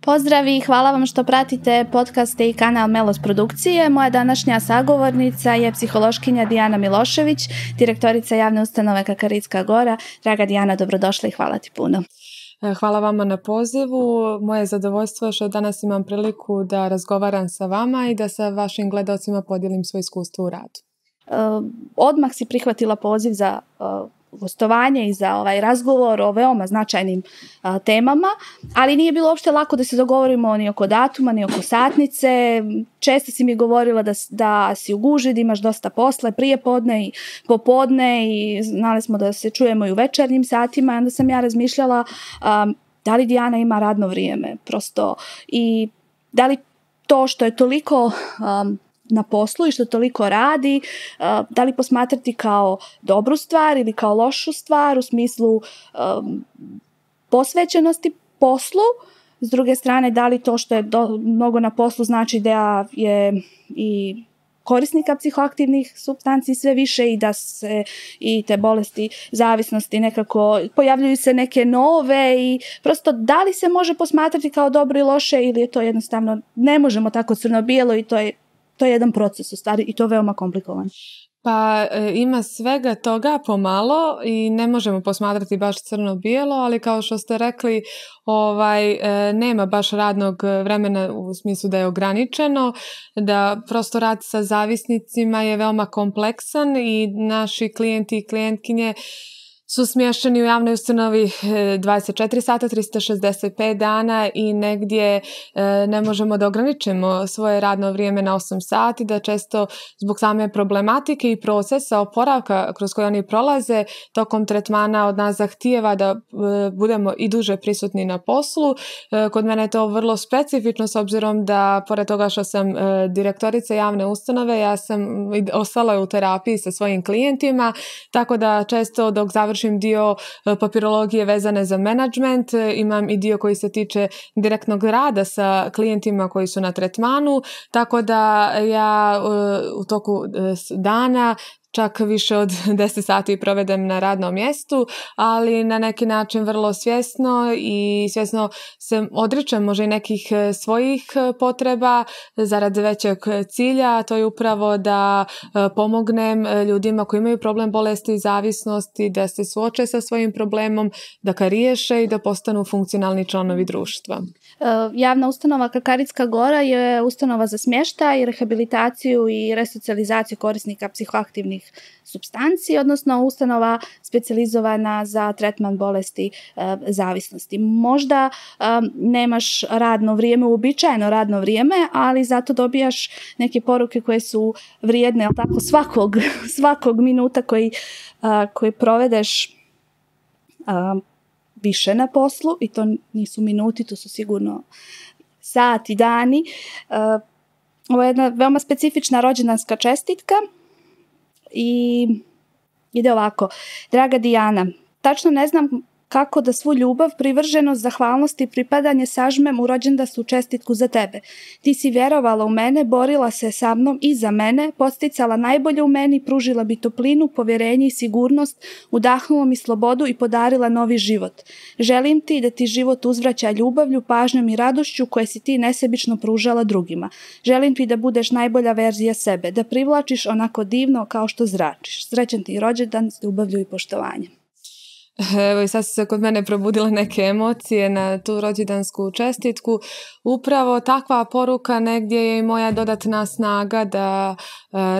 Pozdrav i hvala vam što pratite podcast i kanal Melos Produkcije. Moja današnja sagovornica je psihološkinja Dijana Milošević, direktorica javne ustanove Kakaritska Gora. Draga Dijana, dobrodošla i hvala ti puno. E, hvala vama na pozivu. Moje zadovoljstvo je što danas imam priliku da razgovaram sa vama i da sa vašim gledocima podijelim svoje iskustvo u radu. E, odmah si prihvatila poziv za e, gostovanje i za ovaj razgovor o veoma značajnim temama, ali nije bilo uopšte lako da se dogovorimo ni oko datuma, ni oko satnice. Često si mi govorila da, da si u guži, da imaš dosta posla prije podne i popodne i znali smo da se čujemo i u večernjim satima. i Onda sam ja razmišljala da li Dijana ima radno vrijeme prosto i da li to što je toliko na poslu i što toliko radi, da li posmatrati kao dobru stvar ili kao lošu stvar u smislu um, posvećenosti poslu, s druge strane da li to što je mnogo na poslu znači da je i korisnika psihoaktivnih supstanci sve više i da se i te bolesti zavisnosti nekako pojavljuju se neke nove i prosto da li se može posmatrati kao dobro i loše ili je to jednostavno ne možemo tako crno bijelo i to je to je jedan proces u stvari i to je veoma komplikovan. Pa e, ima svega toga pomalo i ne možemo posmatrati baš crno-bijelo, ali kao što ste rekli, ovaj e, nema baš radnog vremena u smislu da je ograničeno, da prosto rad sa zavisnicima je veoma kompleksan i naši klijenti i klijentkinje su smješteni u javnoj ustanovi 24 eh, sata, 365 dana i negdje eh, ne možemo da ograničimo svoje radno vrijeme na 8 sati, da često zbog same problematike i procesa oporavka kroz koje oni prolaze tokom tretmana od nas zahtijeva da eh, budemo i duže prisutni na poslu. Kod mene je to vrlo specifično s obzirom da pored toga što sam direktorica javne ustanove, ja sam ostala u terapiji sa svojim klijentima, tako da često dok završim završim dio e, papirologije vezane za management, e, imam i dio koji se tiče direktnog rada sa klijentima koji su na tretmanu, tako da ja e, u toku dana čak više od 10 sati provedem na radnom mjestu, ali na neki način vrlo svjesno i svjesno se odričem možda i nekih e, svojih e, potreba zarad većeg cilja, a to je upravo da e, pomognem ljudima koji imaju problem bolesti i zavisnosti, da se suoče sa svojim problemom, da ga riješe i da postanu funkcionalni članovi društva. Eh, javna ustanova Kakaritska gora je ustanova za smještaj, rehabilitaciju i resocijalizaciju korisnika psihoaktivnih substanci, odnosno ustanova specijalizovana za tretman bolesti eh, zavisnosti. Možda eh, nemaš radno vrijeme, uobičajeno radno vrijeme, ali zato dobijaš neke poruke koje su vrijedne tako, svakog, svakog minuta koji, provedeš više na poslu i to nisu minuti, to su sigurno sati, dani. E, ovo je jedna veoma specifična rođendanska čestitka i ide ovako. Draga Dijana, tačno ne znam kako da svu ljubav, privrženost, zahvalnost i pripadanje sažmem u su čestitku za tebe. Ti si vjerovala u mene, borila se sa mnom i za mene, posticala najbolje u meni, pružila bi toplinu, povjerenje i sigurnost, udahnula mi slobodu i podarila novi život. Želim ti da ti život uzvraća ljubavlju, pažnjom i radošću koje si ti nesebično pružala drugima. Želim ti da budeš najbolja verzija sebe, da privlačiš onako divno kao što zračiš. Srećan ti rođendan s ljubavlju i poštovanjem. Evo i sad su se kod mene probudile neke emocije na tu rođendansku čestitku. Upravo takva poruka negdje je i moja dodatna snaga da e,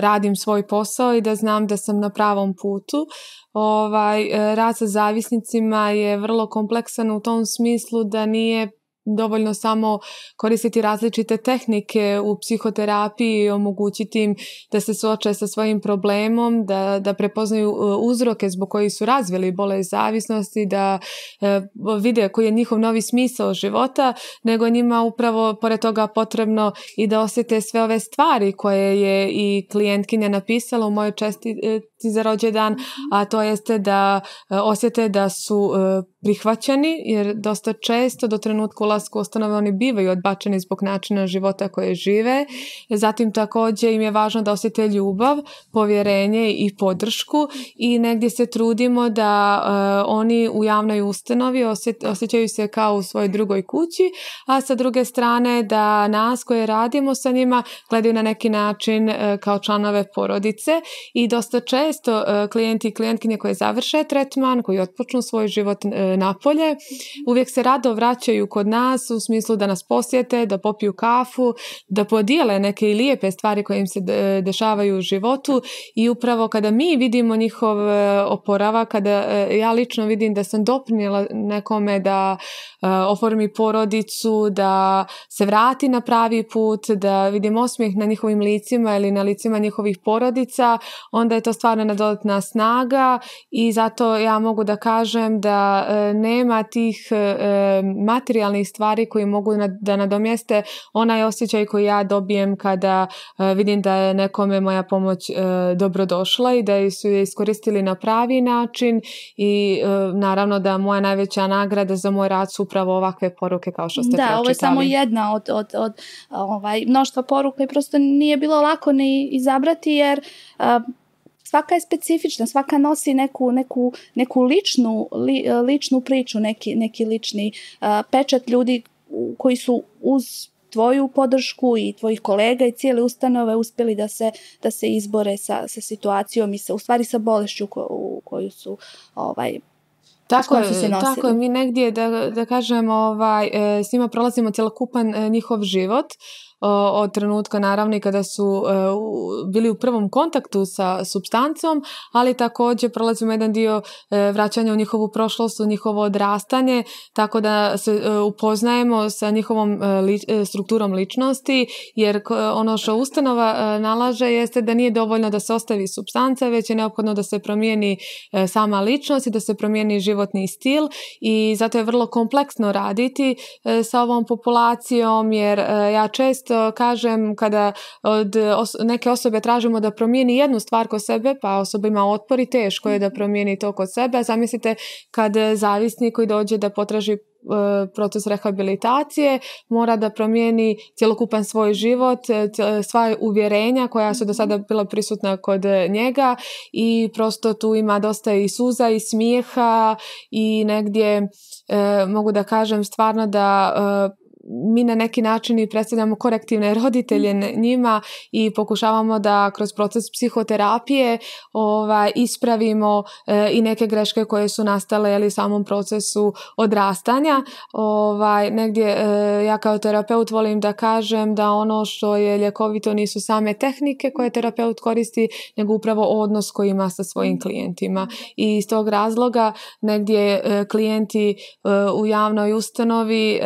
radim svoj posao i da znam da sam na pravom putu. Ovaj, e, rad sa zavisnicima je vrlo kompleksan u tom smislu da nije dovoljno samo koristiti različite tehnike u psihoterapiji i omogućiti im da se suoče sa svojim problemom, da, da prepoznaju e, uzroke zbog kojih su razvili bolest zavisnosti, da e, vide koji je njihov novi smisao života, nego njima upravo pored toga potrebno i da osjete sve ove stvari koje je i klijentkinja napisala u mojoj česti za dan a to jeste da e, osjete da su prihvaćeni, jer dosta često do trenutka dolasku ustanove oni bivaju odbačeni zbog načina života koje žive. Zatim također im je važno da osjete ljubav, povjerenje i podršku i negdje se trudimo da e, oni u javnoj ustanovi osjećaju se kao u svojoj drugoj kući, a sa druge strane da nas koje radimo sa njima gledaju na neki način e, kao članove porodice i dosta često e, klijenti i klijentkinje koje završe tretman, koji otpočnu svoj život napolje, uvijek se rado vraćaju kod nas nas u smislu da nas posjete, da popiju kafu, da podijele neke lijepe stvari koje im se e, dešavaju u životu i upravo kada mi vidimo njihov e, oporava, kada e, ja lično vidim da sam doprinijela nekome da oformi porodicu, da se vrati na pravi put, da vidim osmijeh na njihovim licima ili na licima njihovih porodica, onda je to stvarno dodatna snaga i zato ja mogu da kažem da nema tih materijalnih stvari koji mogu da nadomjeste onaj osjećaj koji ja dobijem kada e, vidim da je nekome moja pomoć e, dobrodošla i da su je iskoristili na pravi način i e, naravno da moja najveća nagrada za moj rad su upravo ovakve poruke kao što ste da, pročitali. Da, ovo je samo jedna od, od, od ovaj, mnoštva poruka i prosto nije bilo lako ni izabrati jer svaka je specifična, svaka nosi neku, neku, neku ličnu, ličnu priču, neki, neki lični pečat ljudi koji su uz tvoju podršku i tvojih kolega i cijele ustanove uspjeli da se, da se izbore sa, sa situacijom i sa, u stvari sa bolešću u koju su ovaj, tako je, tako je, mi negdje da, da kažem ovaj, e, s njima prolazimo cjelokupan e, njihov život od trenutka naravno i kada su e, bili u prvom kontaktu sa substancom, ali također prolazimo jedan dio e, vraćanja u njihovu prošlost, u njihovo odrastanje, tako da se e, upoznajemo sa njihovom strukturom ličnosti, jer ono što ustanova nalaže jeste da nije dovoljno da se ostavi substanca, već je neophodno da se promijeni sama ličnost i da se promijeni životni stil i zato je vrlo kompleksno raditi sa ovom populacijom, jer ja često kažem kada od neke osobe tražimo da promijeni jednu stvar kod sebe, pa osoba ima otpor i teško je da mhm. promijeni to kod sebe. Zamislite kad zavisnik koji dođe da potraži e, proces rehabilitacije, mora da promijeni cjelokupan svoj život, e, sva uvjerenja koja su do mhm. sada bila prisutna kod njega i prosto tu ima dosta i suza i smijeha i negdje e, mogu da kažem stvarno da mi na neki način i predstavljamo korektivne roditelje mm. njima i pokušavamo da kroz proces psihoterapije ovaj, ispravimo e, i neke greške koje su nastale u samom procesu odrastanja. Ovaj, negdje e, ja kao terapeut volim da kažem da ono što je ljekovito nisu same tehnike koje terapeut koristi, nego upravo odnos koji ima sa svojim mm. klijentima. I iz tog razloga negdje e, klijenti u javnoj ustanovi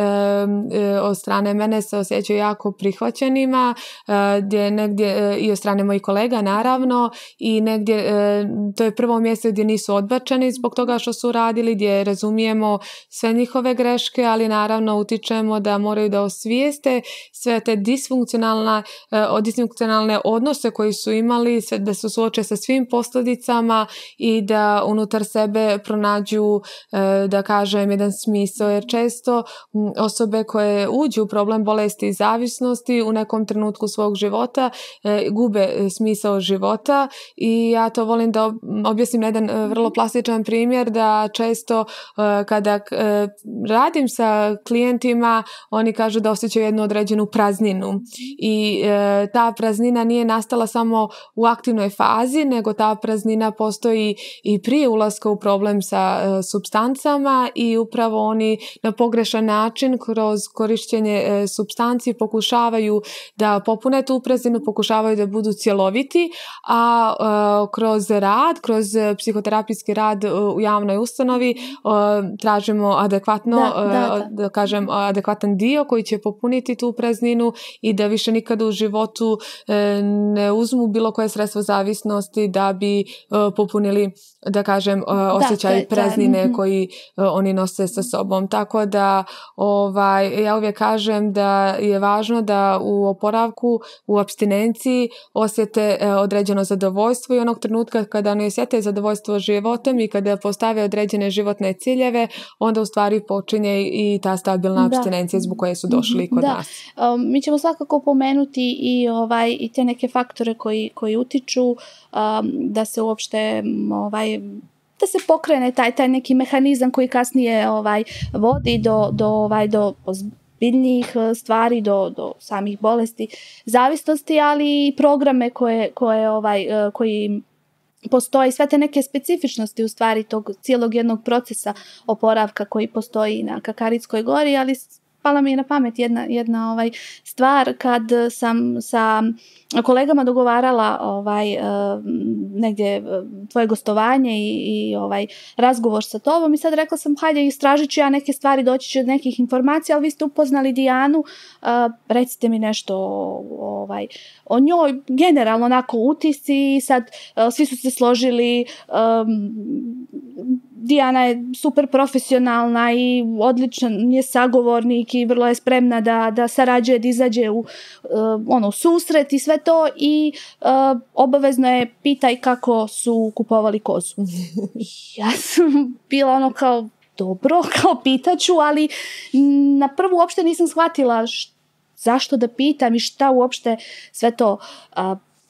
od strane mene se osjećaju jako prihvaćenima, e, gdje negdje e, i od strane mojih kolega naravno i negdje e, to je prvo mjesto gdje nisu odbačeni zbog toga što su radili, gdje razumijemo sve njihove greške, ali naravno utičemo da moraju da osvijeste sve te disfunkcionalne, disfunkcionalne odnose koji su imali, da su suoče sa svim posljedicama i da unutar sebe pronađu, da kažem, jedan smisao, jer često osobe koje uđu u problem bolesti i zavisnosti u nekom trenutku svog života e, gube e, smisao života i ja to volim da objasnim na jedan e, vrlo mhm. plastičan primjer da često kada radim sa klijentima oni kažu da osjećaju jednu određenu prazninu mhm. i ta praznina nije nastala samo u aktivnoj fazi nego ta praznina postoji i prije ulaska u problem sa substancama i upravo oni na pogrešan način kroz korišćenje e, substanci pokušavaju da popune tu prazninu pokušavaju da budu cjeloviti, a e, kroz rad, kroz psihoterapijski rad u javnoj ustanovi e, tražimo adekvatno, da, kažem, adekvatan dio koji će popuniti tu prazninu i da više nikada u životu ne uzmu bilo koje sredstvo zavisnosti da bi popunili da kažem, osjećaj praznine mhm. koji oni nose sa sobom. Tako da ovaj, ja uvijek kažem da je važno da u oporavku, u abstinenciji osjete e, određeno zadovoljstvo i onog trenutka kada ne osjete zadovoljstvo životom i kada postave određene životne ciljeve, onda u stvari počinje i ta stabilna abstinencija zbog koje su mhm. došli kod nas. E, mi ćemo svakako pomenuti i, ovaj, i te neke faktore koji, koji utiču e, da se uopšte ovaj, da se pokrene taj, taj neki mehanizam koji kasnije ovaj vodi do, do, ovaj, do biljnih e, stvari do, do samih bolesti, zavisnosti, ali i programe koje, koje ovaj, e, koji postoji sve te neke specifičnosti u stvari tog cijelog jednog procesa oporavka koji postoji na Kakaritskoj gori, ali pala mi je na pamet jedna, jedna ovaj stvar kad sam sa kolegama dogovarala ovaj eh, negdje eh, tvoje gostovanje i, i ovaj razgovor sa tobom i sad rekla sam hajde istražit ću ja neke stvari doći ću od nekih informacija ali vi ste upoznali Dijanu eh, recite mi nešto ovaj o njoj generalno onako utisci i sad svi su se složili Dijana je super profesionalna i odličan je sagovornik i vrlo je spremna da, da sarađuje, da izađe u eh, ono, susret i sve to i eh, obavezno je pitaj kako su kupovali kozu. ja sam bila ono kao dobro, kao pitaću, ali na prvu uopšte nisam shvatila zašto da pitam i šta uopšte sve to eh,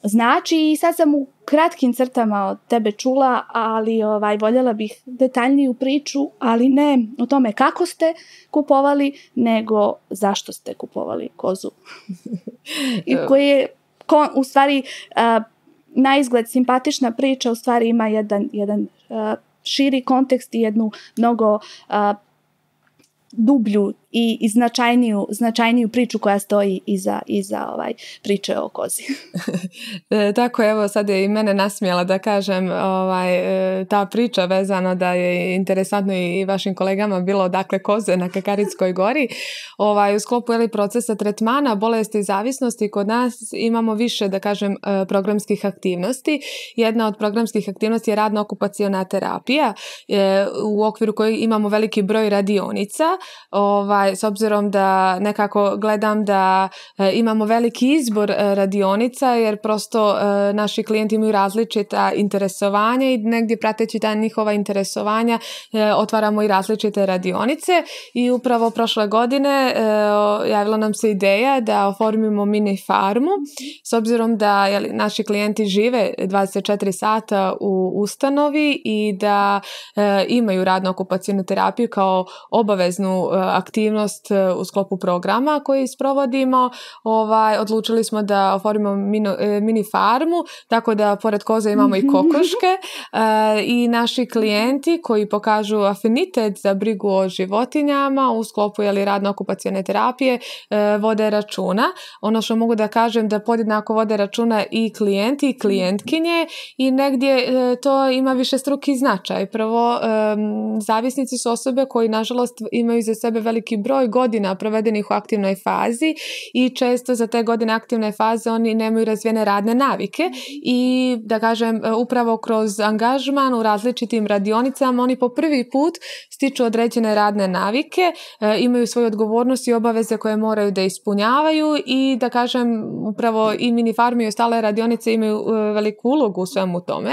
znači. Sad sam u kratkim crtama od tebe čula, ali ovaj, voljela bih detaljniju priču, ali ne o tome kako ste kupovali, nego zašto ste kupovali kozu. I koji je, u stvari, na izgled simpatična priča, u stvari ima jedan, jedan širi kontekst i jednu mnogo dublju i, i značajniju, značajniju priču koja stoji iza, iza ovaj priče o kozi. E, tako evo sad je i mene nasmijala da kažem ovaj, e, ta priča vezano da je interesantno i vašim kolegama bilo dakle koze na Kakaritskoj gori. Ovaj, u sklopu ili procesa tretmana bolesti i zavisnosti kod nas imamo više da kažem e, programskih aktivnosti. Jedna od programskih aktivnosti je radno okupaciona terapija u okviru koje imamo veliki broj radionica. Ovaj, Ovaj, s obzirom da nekako gledam da e, imamo veliki izbor e, radionica jer prosto e, naši klijenti imaju različita interesovanja i negdje prateći ta njihova interesovanja otvaramo i različite radionice i upravo prošle godine javila nam se ideja da oformimo mini farmu s obzirom da naši klijenti žive 24 sata u ustanovi i da imaju radno okupacijnu terapiju kao obaveznu aktivnost E, u sklopu programa koji sprovodimo. Ovaj, odlučili smo da oformimo e, mini farmu, tako da pored koze imamo i mhm. kokoške e, i naši klijenti koji pokažu afinitet za brigu o životinjama u sklopu jeli, radno okupacione terapije vode računa. Ono što mogu da kažem da podjednako vode računa i klijenti i klijentkinje i negdje to ima više struki značaj. Prvo, zavisnici su osobe koji nažalost imaju za sebe veliki broj godina provedenih u aktivnoj fazi i često za te godine aktivne faze oni nemaju razvijene radne navike i da kažem upravo kroz angažman u različitim radionicama oni po prvi put stiču određene radne navike, e, imaju svoju odgovornost i obaveze koje moraju da ispunjavaju i da kažem upravo i mini farmi i ostale radionice imaju e, veliku ulogu u svemu tome,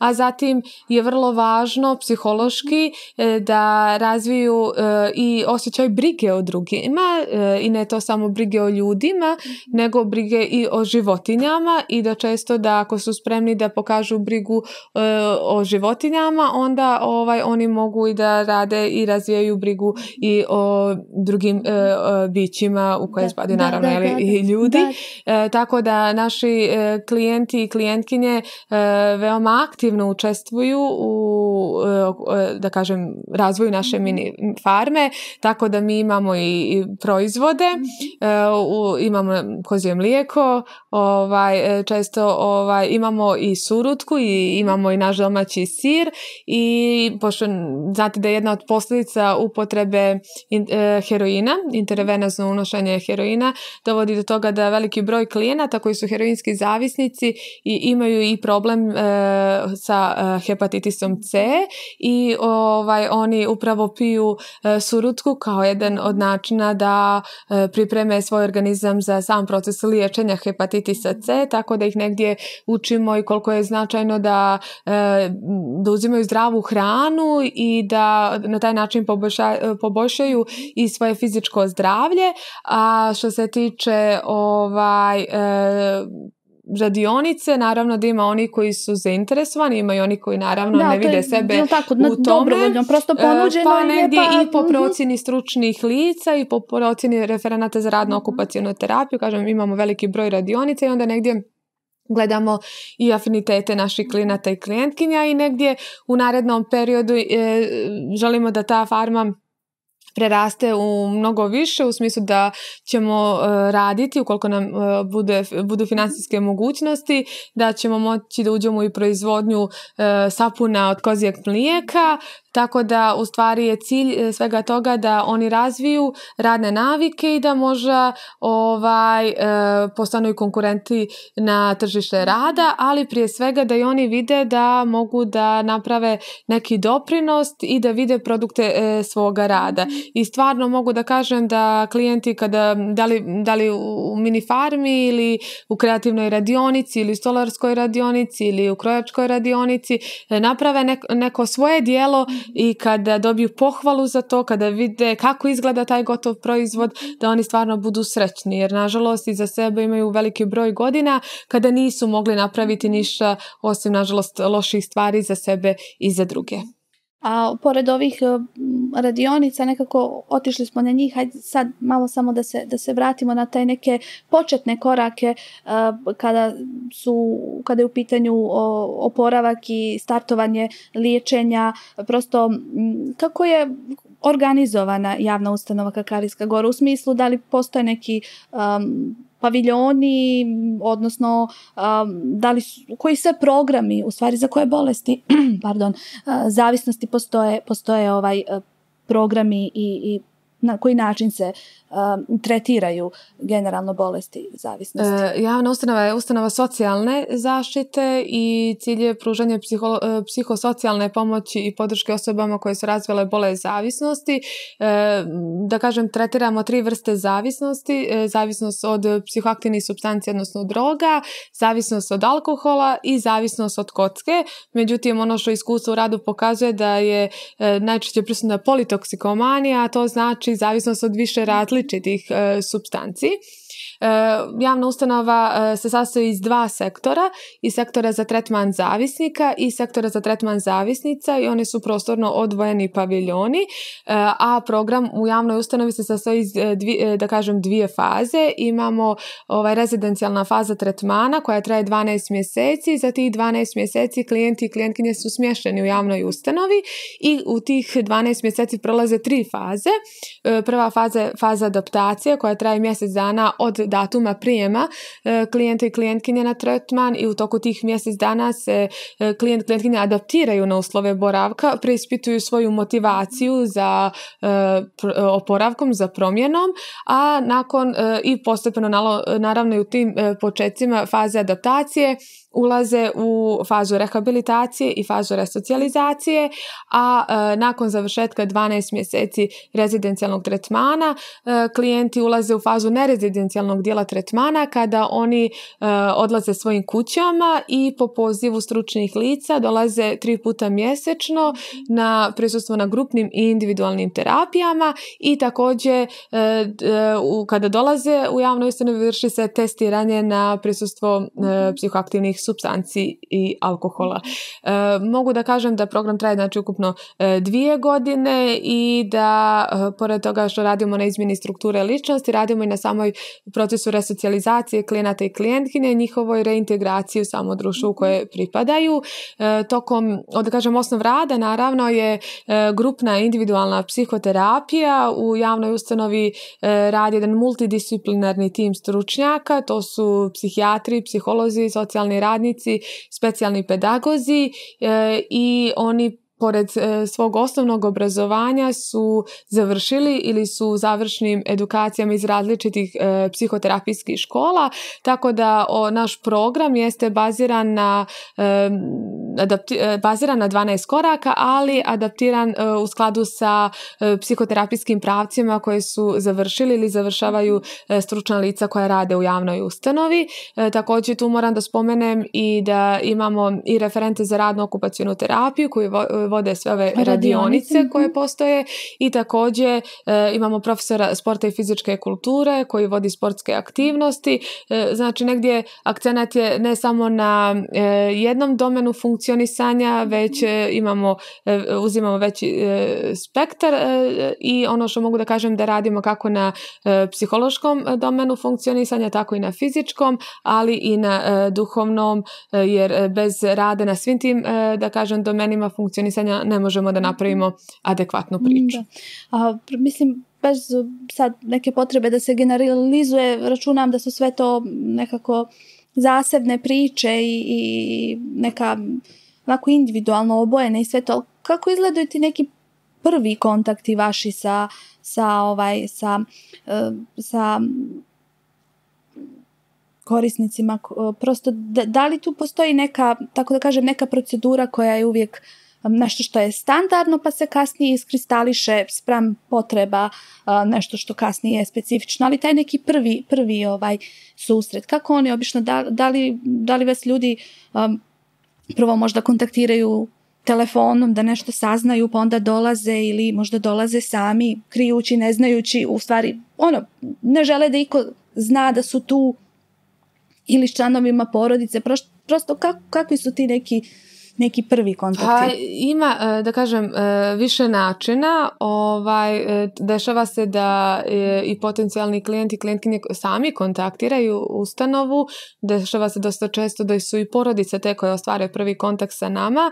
a zatim je vrlo važno psihološki e, da razviju i osjećaj brinu brige o drugima eh, i ne to samo brige o ljudima, mhm. nego brige i o životinjama i da često da ako su spremni da pokažu brigu eh, o životinjama, onda ovaj oni mogu i da rade i razvijaju brigu i mhm. o drugim eh, bićima u koje spadaju naravno i ljudi. Tako da naši klijenti i klijentkinje veoma aktivno učestvuju u da kažem razvoju naše mhm. mini farme, tako da mi imamo i, proizvode, mhm. e, imamo kozije mlijeko, ovaj, e, često ovaj, imamo i surutku i imamo i naš domaći sir i pošto znate da je jedna od posljedica upotrebe e, heroina, intervenozno unošenje heroina, dovodi do toga da veliki broj klijenata koji su heroinski zavisnici i imaju i problem sa hepatitisom C i ovaj, oni upravo piju surutku kao je jedan od načina da e, pripreme svoj organizam za sam proces liječenja hepatitisa C, tako da ih negdje učimo i koliko je značajno da, e, da uzimaju zdravu hranu i da na taj način e, poboljšaju i svoje fizičko zdravlje. A što se tiče ovaj, radionice, naravno da ima oni koji su zainteresovani, ima i oni koji naravno da, ne vide je, sebe tako, u tome. Dobrovoljno, prosto e, ponuđeno pa negdje pa, i po mhm. procjeni stručnih lica i po procjeni referenata za radno mhm. okupacijalnu terapiju, kažem imamo veliki broj radionica i onda negdje gledamo i afinitete naših klijenata i klijentkinja i negdje u narednom periodu e, želimo da ta farma preraste u mnogo više u smislu da ćemo e, raditi ukoliko nam e, bude, budu financijske mogućnosti, da ćemo moći da uđemo i proizvodnju e, sapuna od kozijeg mlijeka, tako da u stvari je cilj svega toga da oni razviju radne navike i da možda ovaj, postanu i konkurenti na tržište rada, ali prije svega da i oni vide da mogu da naprave neki doprinost i da vide produkte svoga rada i stvarno mogu da kažem da klijenti kada, da li, da li u mini farmi ili u kreativnoj radionici ili u stolarskoj radionici ili u krojačkoj radionici e, naprave neko, svoje dijelo i kada dobiju pohvalu za to, kada vide kako izgleda taj gotov proizvod, da oni stvarno budu srećni jer nažalost iza sebe imaju veliki broj godina kada nisu mogli napraviti ništa osim nažalost loših stvari za sebe i za druge. A pored ovih e, radionica nekako otišli smo na njih, hajde sad malo samo da se, da se vratimo na taj neke početne korake e, kada, su, kada je u pitanju oporavak i startovanje liječenja, prosto kako je organizovana javna ustanova Kakarijska gora u smislu da li postoje neki e, paviljoni, odnosno da li su, koji sve programi, u stvari za koje bolesti, pardon, zavisnosti postoje, postoje ovaj programi i, i na koji način se um, tretiraju generalno bolesti zavisnosti? E, javna ustanova je ustanova socijalne zaštite i cilj je pružanje e, psihosocijalne pomoći i podrške osobama koje su razvile bolest zavisnosti. E, da kažem, tretiramo tri vrste zavisnosti. E, zavisnost od psihoaktivnih substanci, odnosno droga, zavisnost od alkohola i zavisnost od kocke. Međutim, ono što iskustvo u radu pokazuje da je najčešće prisutna politoksikomanija, a to znači znači zavisnost od više različitih e, substanci E, javna ustanova e, se sastoji iz dva sektora, iz sektora za tretman zavisnika i sektora za tretman zavisnica i oni su prostorno odvojeni paviljoni, e, a program u javnoj ustanovi se sastoji iz da kažem dvije faze. Imamo ovaj rezidencijalna faza tretmana koja traje 12 mjeseci, za tih 12 mjeseci klijenti i klijentkinje su smješteni u javnoj ustanovi i u tih 12 mjeseci prolaze tri faze. Prva faza je faza adaptacije koja traje mjesec dana od datuma prijema e, klijenta i klijentkinje na tretman i u toku tih mjesec dana se e, klijent klijentkinje adaptiraju na uslove boravka, preispituju svoju motivaciju za e, oporavkom, za promjenom, a nakon i postepeno naravno i u tim početcima faze adaptacije ulaze u fazu rehabilitacije i fazu resocijalizacije, a e, nakon završetka 12 mjeseci rezidencijalnog tretmana e, klijenti ulaze u fazu nerezidencijalnog dijela tretmana kada oni e, odlaze svojim kućama i po pozivu stručnih lica dolaze tri puta mjesečno na prisustvo na grupnim i individualnim terapijama i također e, kada dolaze u javnoj ustanovi vrši se testiranje na prisustvo psihoaktivnih substanci i alkohola. Mhm. E, mogu da kažem da program traje znači ukupno e, dvije godine i da e, pored toga što radimo na izmjeni strukture ličnosti, radimo i na samoj procesu resocijalizacije klijenata i klijentkinje njihovoj reintegraciji u samo u mhm. koje pripadaju. Tokom, da kažem, osnov rada naravno je grupna individualna psihoterapija. U javnoj ustanovi radi jedan multidisciplinarni tim stručnjaka, to su psihijatri, psiholozi, socijalni radnici, specijalni pedagozi e, i oni pored e, svog osnovnog obrazovanja su završili ili su završnim edukacijama iz različitih e, psihoterapijskih škola, tako da naš program jeste baziran na, e, baziran na 12 koraka, ali adaptiran u skladu sa psihoterapijskim pravcima koje su završili ili završavaju stručna lica koja rade u javnoj ustanovi. Također tu moram da spomenem i da imamo i referente za radnu okupacijnu terapiju koji vode sve ove radionice, mhm. koje postoje i također eh, imamo profesora sporta i fizičke kulture koji vodi sportske aktivnosti. Eh, znači negdje akcenat je ne samo na eh, jednom domenu funkcionisanja, već imamo, uzimamo veći spektar i ono što mogu da kažem da radimo kako na psihološkom domenu funkcionisanja, tako i na fizičkom, ali i na duhovnom, jer bez rada na svim tim, da kažem, domenima funkcionisanja ne možemo da napravimo adekvatnu priču. A, mislim, bez sad neke potrebe da se generalizuje, računam da su sve to nekako zasebne priče i, i neka onako individualno obojene i sve to. Kako izgledaju ti neki prvi kontakti vaši sa, sa, ovaj, sa, e, sa korisnicima? Prosto, da, da li tu postoji neka, tako da kažem, neka procedura koja je uvijek nešto što je standardno pa se kasnije iskristališe spram potreba nešto što kasnije je specifično, ali taj neki prvi, prvi ovaj susret. Kako oni obično, da, da li, vas ljudi prvo možda kontaktiraju telefonom da nešto saznaju pa onda dolaze ili možda dolaze sami krijući, ne znajući, u stvari ono, ne žele da iko zna da su tu ili s članovima porodice, prosto kako, kakvi su ti neki neki prvi kontakt? Pa, ima, e, da kažem, e, više načina. Ovaj, e, dešava se da i potencijalni klijenti i klijentkinje sami kontaktiraju ustanovu. Dešava se dosta često da su i porodice te koje ostvaraju prvi kontakt sa nama.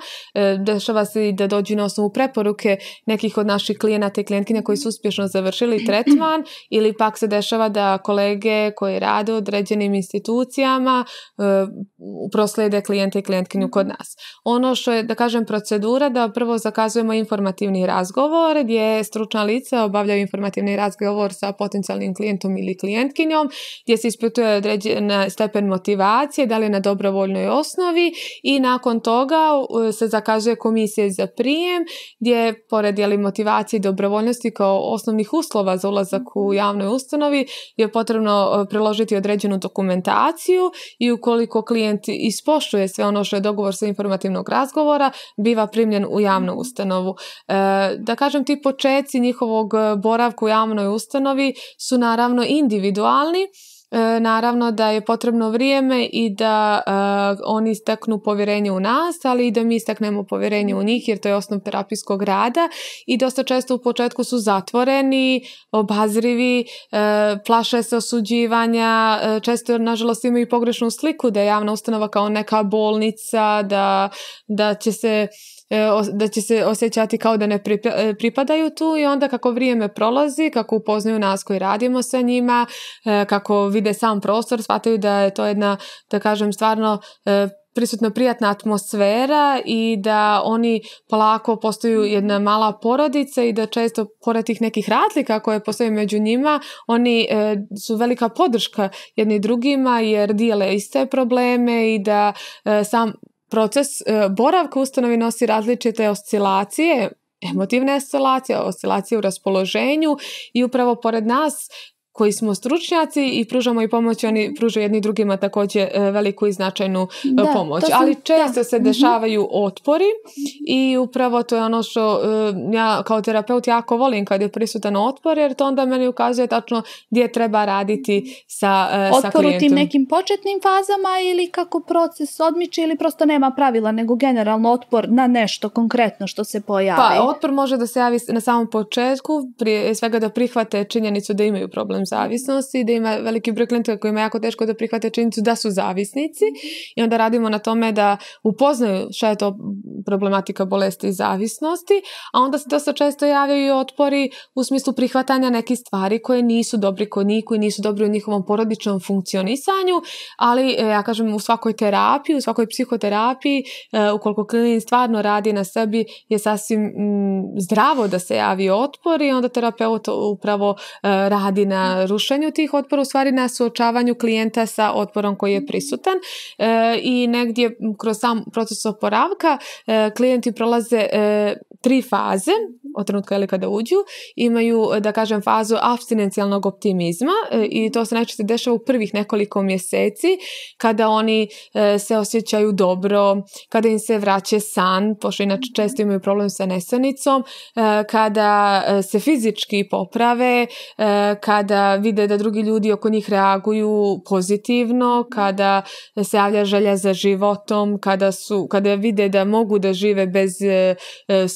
Dešava se i da dođu na osnovu preporuke nekih od naših klijenata i klijentkinja koji su uspješno završili tretman ili pak se dešava da kolege koji rade u određenim institucijama proslede klijente i klijentkinju kod nas. On ono što je, da kažem, procedura da prvo zakazujemo informativni razgovor gdje stručna lica obavljaju informativni razgovor sa potencijalnim klijentom ili klijentkinjom gdje se ispituje određen stepen motivacije, da li na dobrovoljnoj osnovi i nakon toga se zakazuje komisija za prijem gdje pored jeli, motivacije i dobrovoljnosti kao osnovnih uslova za ulazak u javnoj ustanovi je potrebno e, priložiti određenu dokumentaciju i ukoliko klijent ispoštuje sve ono što je dogovor sa informativnog razgovora biva primljen u javnu mhm. ustanovu. E, da kažem, ti počeci njihovog e, boravka u javnoj ustanovi su naravno individualni, E, naravno da je potrebno vrijeme i da e, oni istaknu povjerenje u nas, ali i da mi istaknemo povjerenje u njih jer to je osnov terapijskog rada i dosta često u početku su zatvoreni, obazrivi, e, plaše se osuđivanja, često nažalost imaju pogrešnu sliku da je javna ustanova kao neka bolnica, da će se E, da će se osjećati kao da ne e, pripadaju tu i onda kako vrijeme prolazi, kako upoznaju nas koji radimo sa njima, e, kako vide sam prostor, shvataju da je to jedna, da kažem, stvarno prisutno prijatna atmosfera i da oni polako postaju jedna mala porodica i da često pored tih nekih razlika koje postoje među njima, oni su velika podrška jedni drugima jer dijele iste probleme i da sam Proces e, boravka u ustanovi nosi različite oscilacije, emotivne oscilacije, oscilacije u raspoloženju i upravo pored nas koji smo stručnjaci i pružamo i pomoć, oni pružaju jedni drugima također e, veliku i značajnu e, pomoć. Ali često se mhm. dešavaju otpori i upravo to je ono što e, ja kao terapeut jako volim kad je prisutan otpor jer to onda meni ukazuje tačno gdje treba raditi sa, Otpor sa u tim nekim početnim fazama ili kako proces odmiče ili prosto nema pravila nego generalno otpor na nešto konkretno što se pojavi. Pa otpor može da se javi na samom početku, prije svega da prihvate činjenicu da imaju problem zavisnosti, da ima veliki broj klijenta kojima je jako teško da prihvate činjenicu da su zavisnici i onda radimo na tome da upoznaju šta je to problematika bolesti i zavisnosti, a onda se dosta često javljaju i otpori u smislu prihvatanja nekih stvari koje nisu dobri kod njih, koji nisu dobri u njihovom porodičnom funkcionisanju, ali e, ja kažem u svakoj terapiji, u svakoj psihoterapiji, e, ukoliko klijent stvarno radi na sebi, je sasvim mm, zdravo da se javi otpor i onda terapeut upravo e, radi na rušenju tih otpora, u stvari na suočavanju klijenta sa otporom koji je mhm. prisutan e, i negdje kroz sam proces oporavka e, klijenti prolaze e, tri faze od trenutka ili kada uđu imaju e, da kažem fazu abstinencijalnog optimizma e, i to se najčešće dešava u prvih nekoliko mjeseci kada oni e, se osjećaju dobro, kada im se vraća san, pošto inače mhm. često imaju problem sa nesanicom, kada se fizički poprave, kada vide da drugi ljudi oko njih reaguju pozitivno, mhm. kada se javlja želja za životom, kada, su, kada vide da mogu da žive bez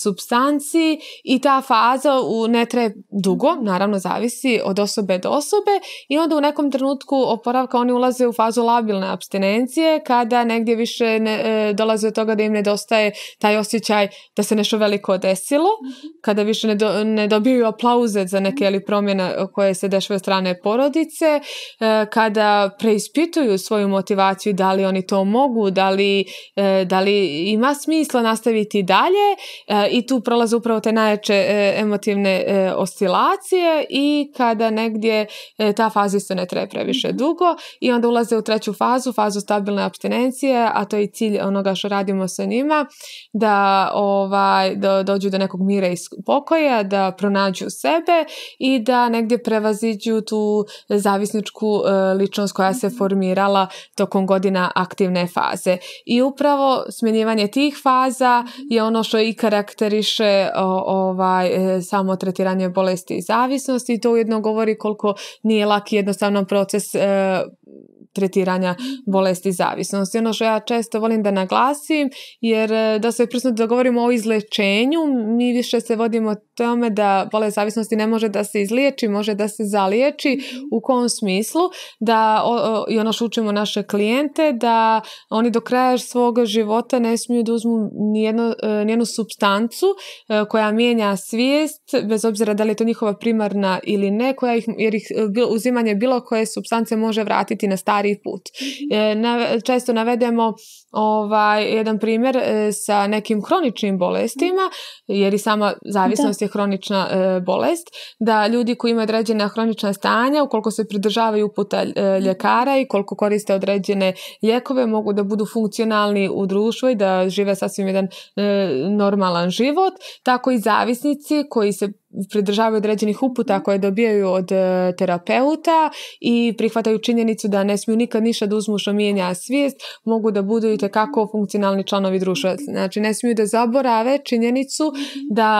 su substanci i ta faza u ne traje dugo, mhm. naravno zavisi od osobe do osobe i onda u nekom trenutku oporavka oni ulaze u fazu labilne abstinencije kada negdje više ne, e, dolaze do toga da im nedostaje taj osjećaj da se nešto veliko desilo, mhm. kada više ne, do, dobiju aplauze za neke ili mhm. promjene koje se dešavaju od strane porodice, e, kada preispituju svoju motivaciju da li oni to mogu, da li, e, da li ima smisla nastaviti dalje i tu prolaze upravo te najjače e, emotivne e, oscilacije i kada negdje e, ta faza isto ne traje previše mhm. dugo i onda ulaze u treću fazu, fazu stabilne abstinencije, a to je i cilj onoga što radimo sa njima, da, ovaj, da dođu do nekog mira i pokoja, da pronađu sebe i da negdje prevaziđu tu zavisničku ličnost koja se mhm. formirala tokom godina aktivne faze. I upravo smjenjivanje tih faza mhm. je ono što je i karakter više ovaj, e, samo tretiranje bolesti i zavisnosti i to ujedno govori koliko nije laki jednostavno proces e, tretiranja bolesti i zavisnosti. Ono što ja često volim da naglasim, jer e, da se prisutno da govorimo o izlečenju, mi više se vodimo tome da bolest zavisnosti ne može da se izliječi, može da se zaliječi, u kom smislu, da o, i ono što učimo naše klijente, da oni do kraja svog života ne smiju da uzmu nijedno, nijednu substancu E, koja mijenja svijest, bez obzira da li je to njihova primarna ili ne, koja ih, jer ih e, uzimanje bilo koje substance može vratiti na stariji put. Mhm. E, često navedemo ovaj, jedan primjer sa nekim kroničnim bolestima, jer i sama zavisnost je kronična bolest, da ljudi koji imaju određena kronična stanja, ukoliko se pridržavaju uputa mhm. ljekara i koliko koriste određene lijekove mogu da budu funkcionalni u društvu i da žive sasvim jedan normalan život život, tako i zavisnici koji se pridržavaju određenih uputa koje dobijaju od e, terapeuta i prihvataju činjenicu da ne smiju nikad ništa da uzmu što mijenja svijest, mogu da budu i tekako funkcionalni članovi društva. Znači ne smiju da zaborave činjenicu da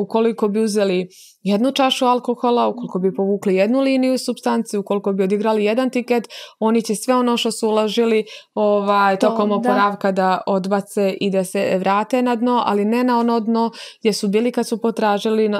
ukoliko bi uzeli jednu čašu alkohola, ukoliko bi povukli jednu liniju substanci, ukoliko bi odigrali jedan tiket, oni će sve ono što su ulažili ovaj, tokom oporavka da. odbace i da se vrate na dno, ali ne na ono dno gdje su bili kad su potražili e,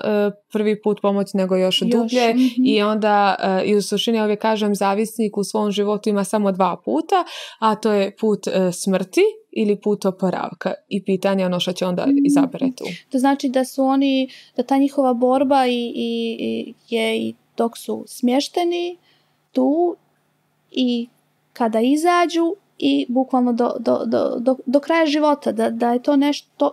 prvi put pomoć nego još, još. dublje mhm. i onda e, i u suštini uvijek kažem zavisnik u svom životu ima samo dva puta, a to je put e, smrti ili put oporavka i pitanje ono što će onda mm. tu. To znači da su oni, da ta njihova borba i, i, i je i dok su smješteni tu i kada izađu i bukvalno do, do, do, do kraja života, da, da je to nešto,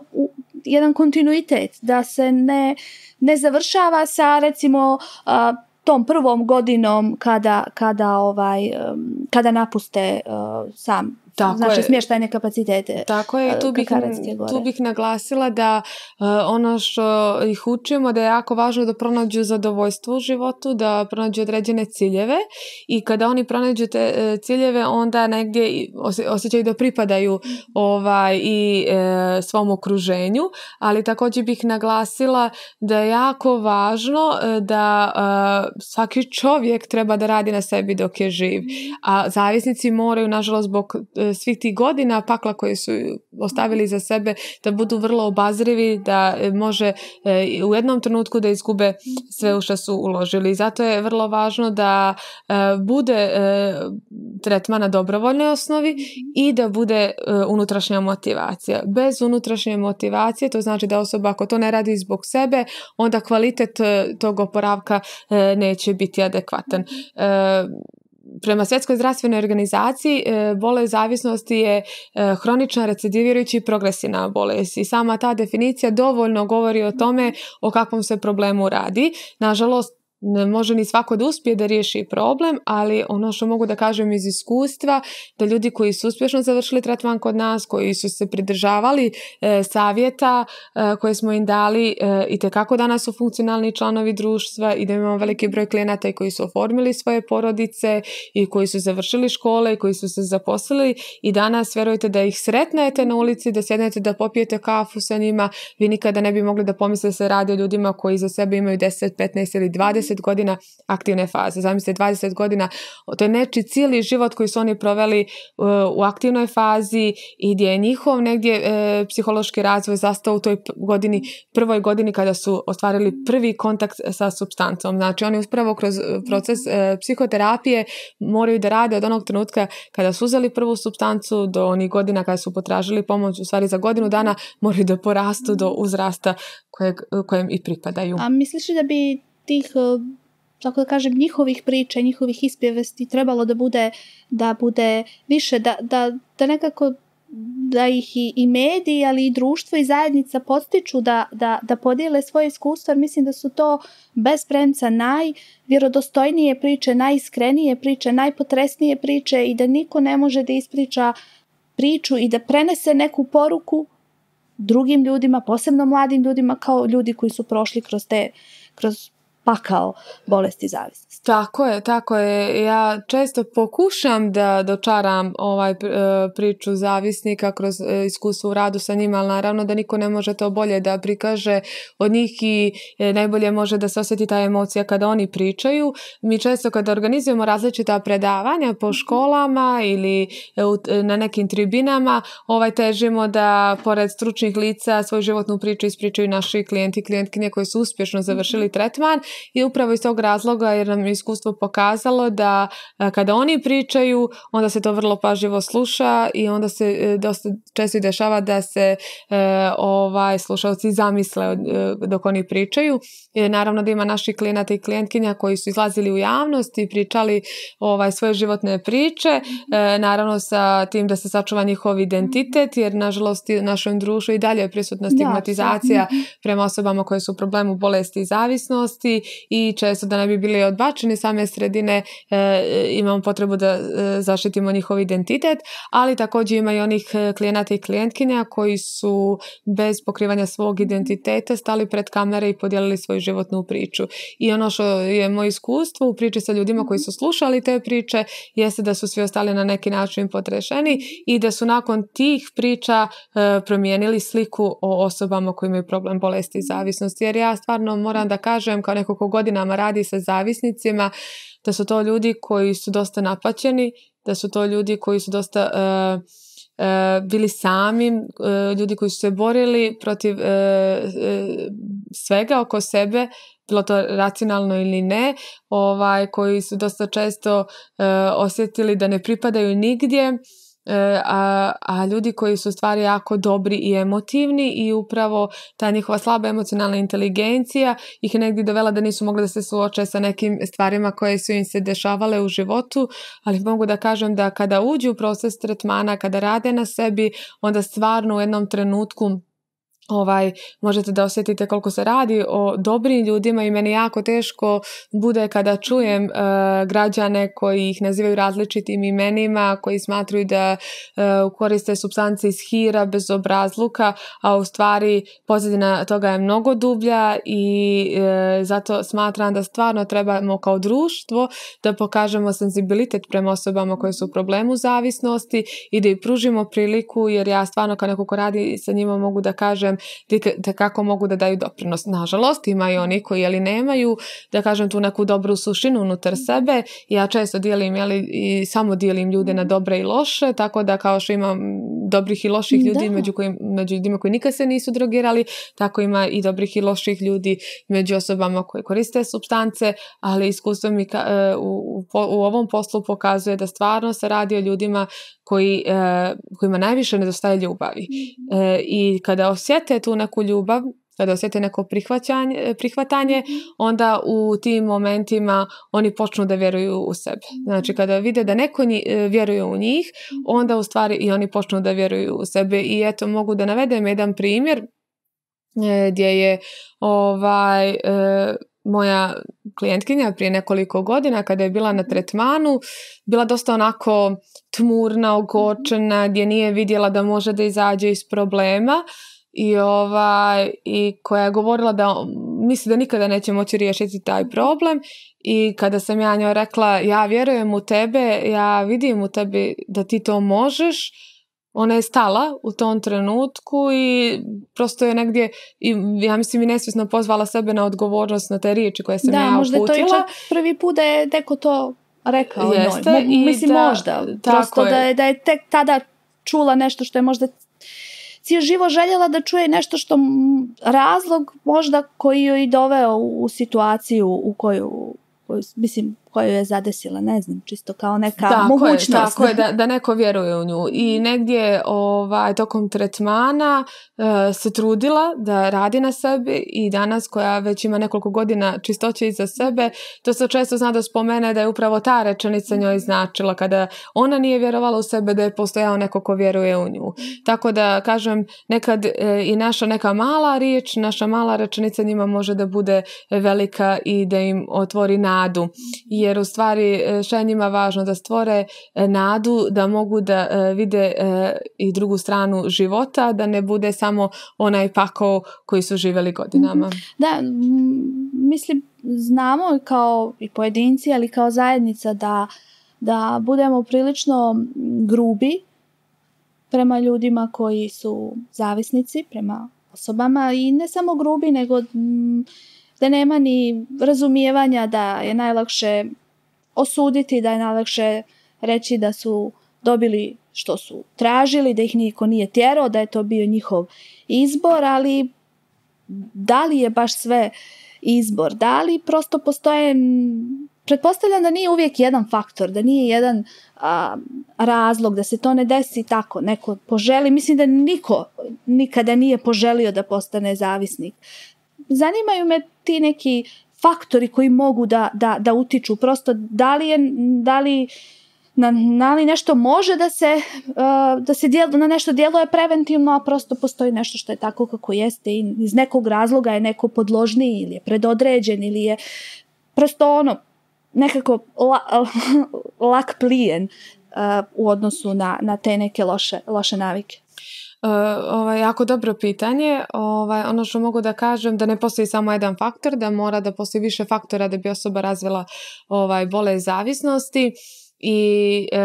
jedan kontinuitet, da se ne, ne završava sa recimo tom prvom godinom kada, kada, ovaj, kada napuste e, sam tako znači smještajne kapacitete Tako je, tu bih, tu bih naglasila da e, ono što ih učimo da je jako važno da pronađu zadovoljstvo u životu, da pronađu određene ciljeve i kada oni pronađu te e, ciljeve onda negdje osjećaju da pripadaju ovaj i e, svom okruženju, ali također bih naglasila da je jako važno da svaki čovjek treba da radi na sebi dok je živ, a zavisnici moraju nažalost zbog E, svih tih godina pakla koje su ostavili za sebe da budu vrlo obazrivi da e, može e, u jednom trenutku da izgube sve u što su uložili zato je vrlo važno da bude tretman na dobrovoljnoj osnovi i da bude unutrašnja motivacija bez unutrašnje motivacije to znači da osoba ako to ne radi zbog sebe onda kvalitet tog oporavka neće biti adekvatan prema svjetskoj zdravstvenoj organizaciji bolest e, zavisnosti je e, hronična recidivirajući progresivna bolest i sama ta definicija dovoljno govori o tome o kakvom se problemu radi. Nažalost, može ni svako da uspije da riješi problem, ali ono što mogu da kažem iz iskustva, da ljudi koji su uspješno završili tretman kod nas, koji su se pridržavali e, savjeta e, koje smo im dali e, i kako danas su funkcionalni članovi društva i da imamo veliki broj klijenata i koji su oformili svoje porodice i koji su završili škole i koji su se zaposlili i danas vjerujte da ih sretnete na ulici, da sjednete da popijete kafu sa njima, vi nikada ne bi mogli da pomislite da se radi o ljudima koji za sebe imaju 10, 15 ili 20 godina aktivne faze. Zamislite 20 godina, to je neči cijeli život koji su oni proveli e, u aktivnoj fazi i gdje je njihov negdje e, psihološki razvoj zastao u toj godini, prvoj godini kada su ostvarili prvi kontakt sa substancom. Znači oni uspravo kroz e, proces psihoterapije moraju da rade od onog trenutka kada su uzeli prvu substancu do onih godina kada su potražili pomoć, u stvari za godinu dana moraju da porastu do uzrasta kojem i pripadaju. A misliš da bi tih tako e, da kažem, njihovih priča njihovih ispjevesti trebalo da bude, da bude više, da, da, da nekako da ih i, mediji, ali i društvo i zajednica postiču da, da, da podijele svoje iskustva, jer mislim da su to bez premca najvjerodostojnije priče, najiskrenije priče, najpotresnije priče i da niko ne može da ispriča priču i da prenese neku poruku drugim ljudima, posebno mladim ljudima, kao ljudi koji su prošli kroz te, kroz pa kao bolesti zavisnosti. Tako je, tako je. Ja često pokušam da dočaram ovaj e, priču zavisnika kroz e, iskustvo u radu sa njima, ali naravno da niko ne može to bolje da prikaže od njih i e, najbolje može da se osjeti ta emocija kada oni pričaju. Mi često kada organizujemo različita predavanja po mhm. školama ili na nekim tribinama, ovaj težimo da pored stručnih lica svoju životnu priču ispričaju naši klijenti, klijentkinje koji su uspješno završili mhm. tretman i upravo iz tog razloga jer nam je iskustvo pokazalo da e, kada oni pričaju onda se to vrlo pažljivo sluša i onda se e, dosta često i dešava da se e, ovaj slušalci zamisle dok oni pričaju Naravno da ima naših klijenata i klijentkinja koji su izlazili u javnost i pričali ovaj, svoje životne priče, mhm. eh, naravno sa tim da se sačuva njihov identitet, mhm. jer nažalost u našem društvu i dalje je prisutna stigmatizacija mhm. prema osobama koje su u problemu bolesti i zavisnosti i često da ne bi bili odbačeni same sredine eh, imamo potrebu da eh, zaštitimo njihov identitet, ali također ima i onih klijenata i klijentkinja koji su bez pokrivanja svog identiteta stali pred kamere i podijelili svoj životnu priču. I ono što je moje iskustvo u priči sa ljudima koji su mhm. slušali te priče jeste da su svi ostali na neki način potrešeni i da su nakon tih priča e, promijenili sliku o osobama koji imaju problem bolesti i zavisnosti. Jer ja stvarno moram da kažem kao nekoliko godinama radi sa zavisnicima da su to ljudi koji su dosta napaćeni, da su to ljudi koji su dosta... E, E, bili sami, e, ljudi koji su se borili protiv e, svega oko sebe, bilo to racionalno ili ne, ovaj, koji su dosta često osjetili da ne pripadaju nigdje E, a, a ljudi koji su stvari jako dobri i emotivni i upravo ta njihova slaba emocionalna inteligencija ih je negdje dovela da nisu mogli da se suoče sa nekim stvarima koje su im se dešavale u životu, ali mogu da kažem da kada uđu u proces tretmana, kada rade na sebi, onda stvarno u jednom trenutku ovaj, možete da osjetite koliko se radi o dobrim ljudima i meni jako teško bude kada čujem e, građane koji ih nazivaju različitim imenima, koji smatruju da e, koriste substanci iz hira bez obrazluka, a u stvari pozadina toga je mnogo dublja i e, zato smatram da stvarno trebamo kao društvo da pokažemo senzibilitet prema osobama koje su u problemu zavisnosti i da im pružimo priliku jer ja stvarno kao neko ko radi sa njima mogu da kažem kojem te kako mogu da daju doprinos. Nažalost, ima i oni koji nemaju, da kažem tu neku dobru sušinu unutar sebe. Ja često dijelim i samo dijelim ljude na mm. dobre i loše, tako da kao što imam dobrih i loših ljudi među, među ljudima koji nikad se nisu drogirali, tako ima i dobrih i loših ljudi među osobama koje koriste substance, ali iskustvo mi e, u, u, u ovom poslu pokazuje da stvarno se radi o ljudima koji, e, kojima najviše nedostaje ljubavi. Mhm. E, I kada osjete tu neku ljubav, kada osjete neko e, prihvatanje, mhm. onda u tim momentima oni počnu da vjeruju u sebe. Mhm. Znači kada vide da neko nji, vjeruje u njih, onda u stvari i oni počnu da vjeruju u sebe. I eto mogu da navedem jedan primjer gdje je ovaj, moja klijentkinja prije nekoliko godina kada je bila na tretmanu bila dosta onako tmurna, ogorčena, mhm. gdje nije vidjela da može da izađe iz problema i, ovaj, i koja je govorila da misli da nikada neće moći riješiti taj problem i kada sam ja njoj rekla ja vjerujem u tebe, ja vidim u tebi da ti to možeš ona je stala u tom trenutku i prosto je negdje, i ja mislim i nesvjesno pozvala sebe na odgovornost na te riječi koje se da, ja uputila. Da, možda to je prvi put da je neko to rekao Jeste, mislim i da, možda, tako prosto je. Da, je, da je tek tada čula nešto što je možda si živo željela da čuje nešto što razlog možda koji joj doveo u, situaciju u koju, koju mislim koja je zadesila, ne znam, čisto kao neka tako mogućnost. Je, tako je, da, da neko vjeruje u nju. I mm. negdje ovaj, tokom tretmana eh, se trudila da radi na sebi i danas koja već ima nekoliko godina čistoće iza sebe, to se često zna da spomene da je upravo ta rečenica njoj značila kada ona nije vjerovala u sebe da je postojao neko ko vjeruje u nju. Mm. Tako da, kažem, nekad eh, i naša neka mala riječ, naša mala rečenica njima može da bude velika i da im otvori nadu. I mm jer u stvari šta je njima važno da stvore e, nadu da mogu da e, vide e, i drugu stranu života da ne bude samo onaj pako koji su živjeli godinama. Mhm. Da, mislim znamo kao i pojedinci ali kao zajednica da, da budemo prilično grubi prema ljudima koji su zavisnici, prema osobama i ne samo grubi nego da nema ni razumijevanja da je najlakše osuditi, da je najlakše reći da su dobili što su tražili, da ih niko nije tjerao, da je to bio njihov izbor, ali da li je baš sve izbor, da li prosto postoje, pretpostavljam da nije uvijek jedan faktor, da nije jedan razlog, da se to ne desi tako, neko poželi, mislim da niko nikada nije poželio da postane zavisnik zanimaju me ti neki faktori koji mogu da, da, da utiču. Prosto da li je, da li na, nešto može da se, uh, da se na nešto djeluje preventivno, a prosto postoji nešto što je tako kako jeste i iz nekog razloga je neko podložniji ili je predodređen ili je prosto ono nekako la, lak plijen uh, u odnosu na, na te neke loše, loše navike. E, ovaj, jako dobro pitanje. Ovaj, ono što mogu da kažem da ne postoji samo jedan faktor, da mora da postoji više faktora da bi osoba razvila ovaj, bolest zavisnosti i e,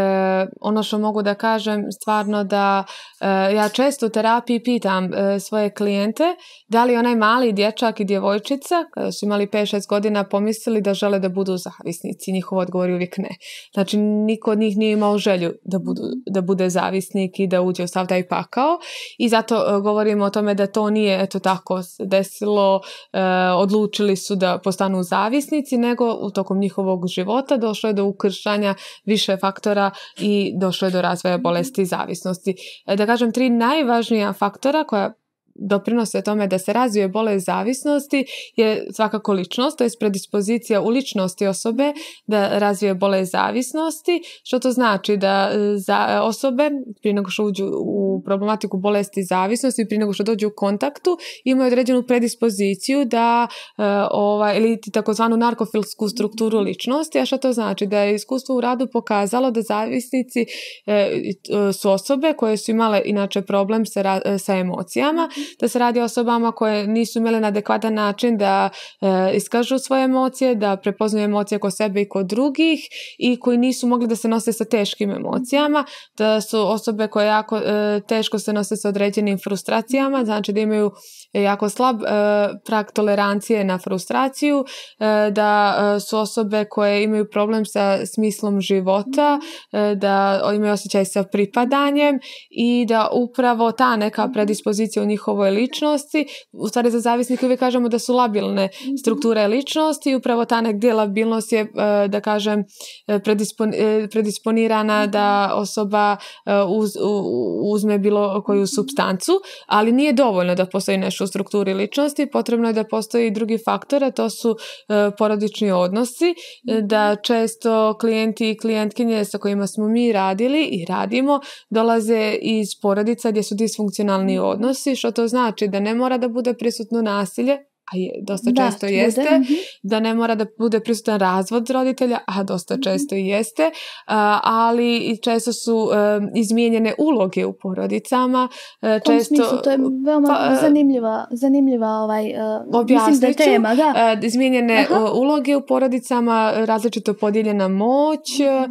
ono što mogu da kažem stvarno da e, ja često u terapiji pitam e, svoje klijente da li onaj mali dječak i djevojčica kada su imali 5-6 godina pomislili da žele da budu zavisnici njihov odgovor je uvijek ne znači niko od njih nije imao želju da, budu, da bude zavisnik i da uđe u stav taj pakao i zato govorimo o tome da to nije eto tako desilo odlučili su da postanu zavisnici nego u tokom njihovog života došlo je do ukršanja više faktora i došlo je do razvoja bolesti i zavisnosti. E, da kažem, tri najvažnija faktora koja doprinose tome da se razvije bolest zavisnosti je svakako ličnost, to je predispozicija u ličnosti osobe da razvije bolest zavisnosti, što to znači da e, za e, osobe prije nego što uđu u problematiku bolesti zavisnosti, prije nego što dođu u kontaktu, imaju određenu predispoziciju da e, ovaj, ili takozvanu narkofilsku strukturu ličnosti, a što to znači? Da je iskustvo u radu pokazalo da zavisnici su osobe koje su imale inače problem sa emocijama, da se radi o osobama koje nisu imele na adekvatan način da e, iskažu svoje emocije, da prepoznaju emocije kod sebe i kod drugih i koji nisu mogli da se nose sa teškim emocijama, da su osobe koje jako e, teško se nose sa određenim frustracijama, znači da imaju jako slab e, prak tolerancije na frustraciju, da su osobe koje imaju problem sa smislom života, da imaju osjećaj sa pripadanjem i da upravo ta neka predispozicija u njih njihovoj ličnosti. U stvari za zavisnike uvijek kažemo da su labilne mhm. strukture ličnosti i upravo ta negdje labilnost je, e, da kažem, e, e, predisponirana mhm. da osoba uzme bilo koju mhm. substancu, ali nije dovoljno da postoji nešto u strukturi ličnosti, potrebno je da postoji drugi faktor, a to su porodični odnosi, da često klijenti i klijentkinje sa kojima smo mi radili i radimo, dolaze iz porodica gdje su disfunkcionalni odnosi, što to znači da ne mora da bude prisutno nasilje, a dosta često jeste, mhm. da ne mora da bude prisutan razvod roditelja, a dosta mhm. često i jeste, ali često su izmijenjene uloge u porodicama. E, često, to je veoma pa, e, zanimljiva, zanimljiva ovaj, e, da tema. Da. izmijenjene uloge u porodicama, različito podijeljena moć mhm.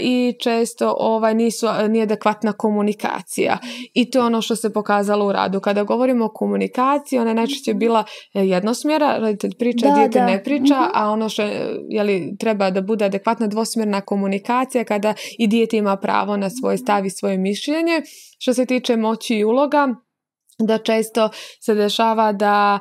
i često ovaj, nisu, nije adekvatna komunikacija. I to je ono što se pokazalo u radu. Kada govorimo o komunikaciji, ona je najčešće bila jednosmjera, roditelj priča, dijete ne priča, mhm. a ono što li treba da bude adekvatna dvosmjerna komunikacija kada i dijete ima pravo na svoj stav i svoje mišljenje. Što se tiče moći i uloga, da često se dešava da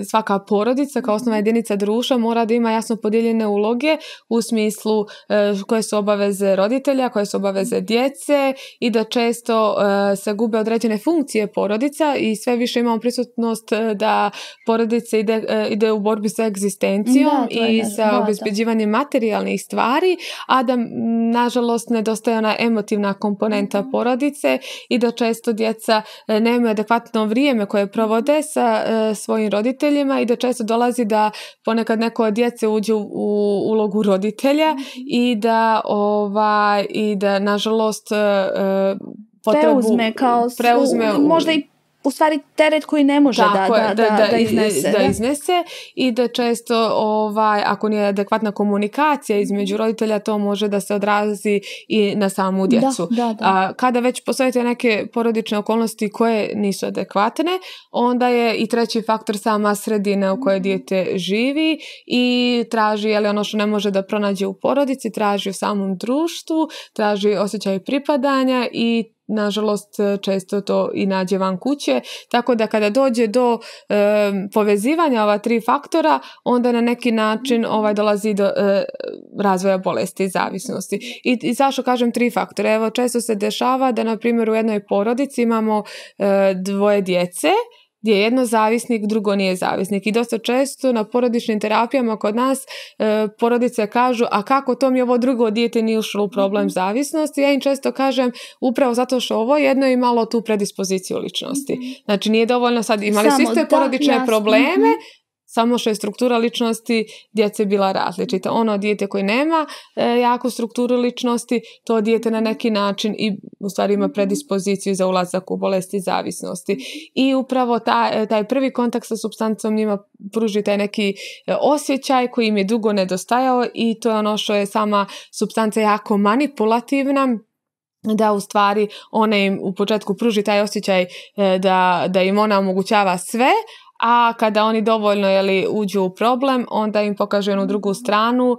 e, svaka porodica kao osnovna mhm. jedinica društva mora da ima jasno podijeljene uloge u smislu e, koje su obaveze roditelja, koje su obaveze mhm. djece i da često e, se gube određene funkcije porodica i sve više imamo prisutnost e, da porodice ide, ide u borbi sa egzistencijom i sa obezbeđivanjem materijalnih stvari, a da nažalost nedostaje ona emotivna komponenta mhm. porodice i da često djeca E, nemaju adekvatno vrijeme koje provode sa e, svojim roditeljima i da često dolazi da ponekad neko od djece uđe u ulogu roditelja mhm. i da ova i da nažalost e, preuzme kao preuzme možda i u stvari teret koji ne može da, da, da, da, iznese. i da često ovaj, ako nije adekvatna komunikacija između roditelja to može da se odrazi i na samu djecu. kada već postojite neke porodične okolnosti koje nisu adekvatne, onda je i treći faktor sama sredina u kojoj mm. dijete živi i traži li ono što ne može da pronađe u porodici, traži u samom društvu, traži osjećaj pripadanja i nažalost e, često to i nađe van kuće, tako da kada dođe do e, povezivanja ova tri faktora, onda na neki način ovaj dolazi do e, razvoja bolesti i zavisnosti. I, zašto kažem tri faktora? Evo, često se dešava da, na primjer, u jednoj porodici imamo dvoje djece, gdje jedno zavisnik, drugo nije zavisnik. I dosta često na porodičnim terapijama kod nas e, porodice kažu a kako to mi ovo drugo dijete nije ušlo u problem mhm. zavisnosti. Ja im često kažem upravo zato što ovo jedno je imalo tu predispoziciju ličnosti. Mhm. Znači nije dovoljno sad imali Samo, su iste porodične probleme, mhm samo što je struktura ličnosti djece bila različita. Ono dijete koji nema e, jaku strukturu ličnosti, to dijete na neki način i u ima mhm. predispoziciju za ulazak u bolesti i zavisnosti. I upravo e, taj prvi kontakt sa substancom njima pruži taj neki e, osjećaj koji im je dugo nedostajao i to je ono što je sama substanca jako manipulativna, da u stvari ona im u početku pruži taj osjećaj e, da, da im ona omogućava sve, a kada oni dovoljno jeli, uđu u problem, onda im pokažu jednu drugu stranu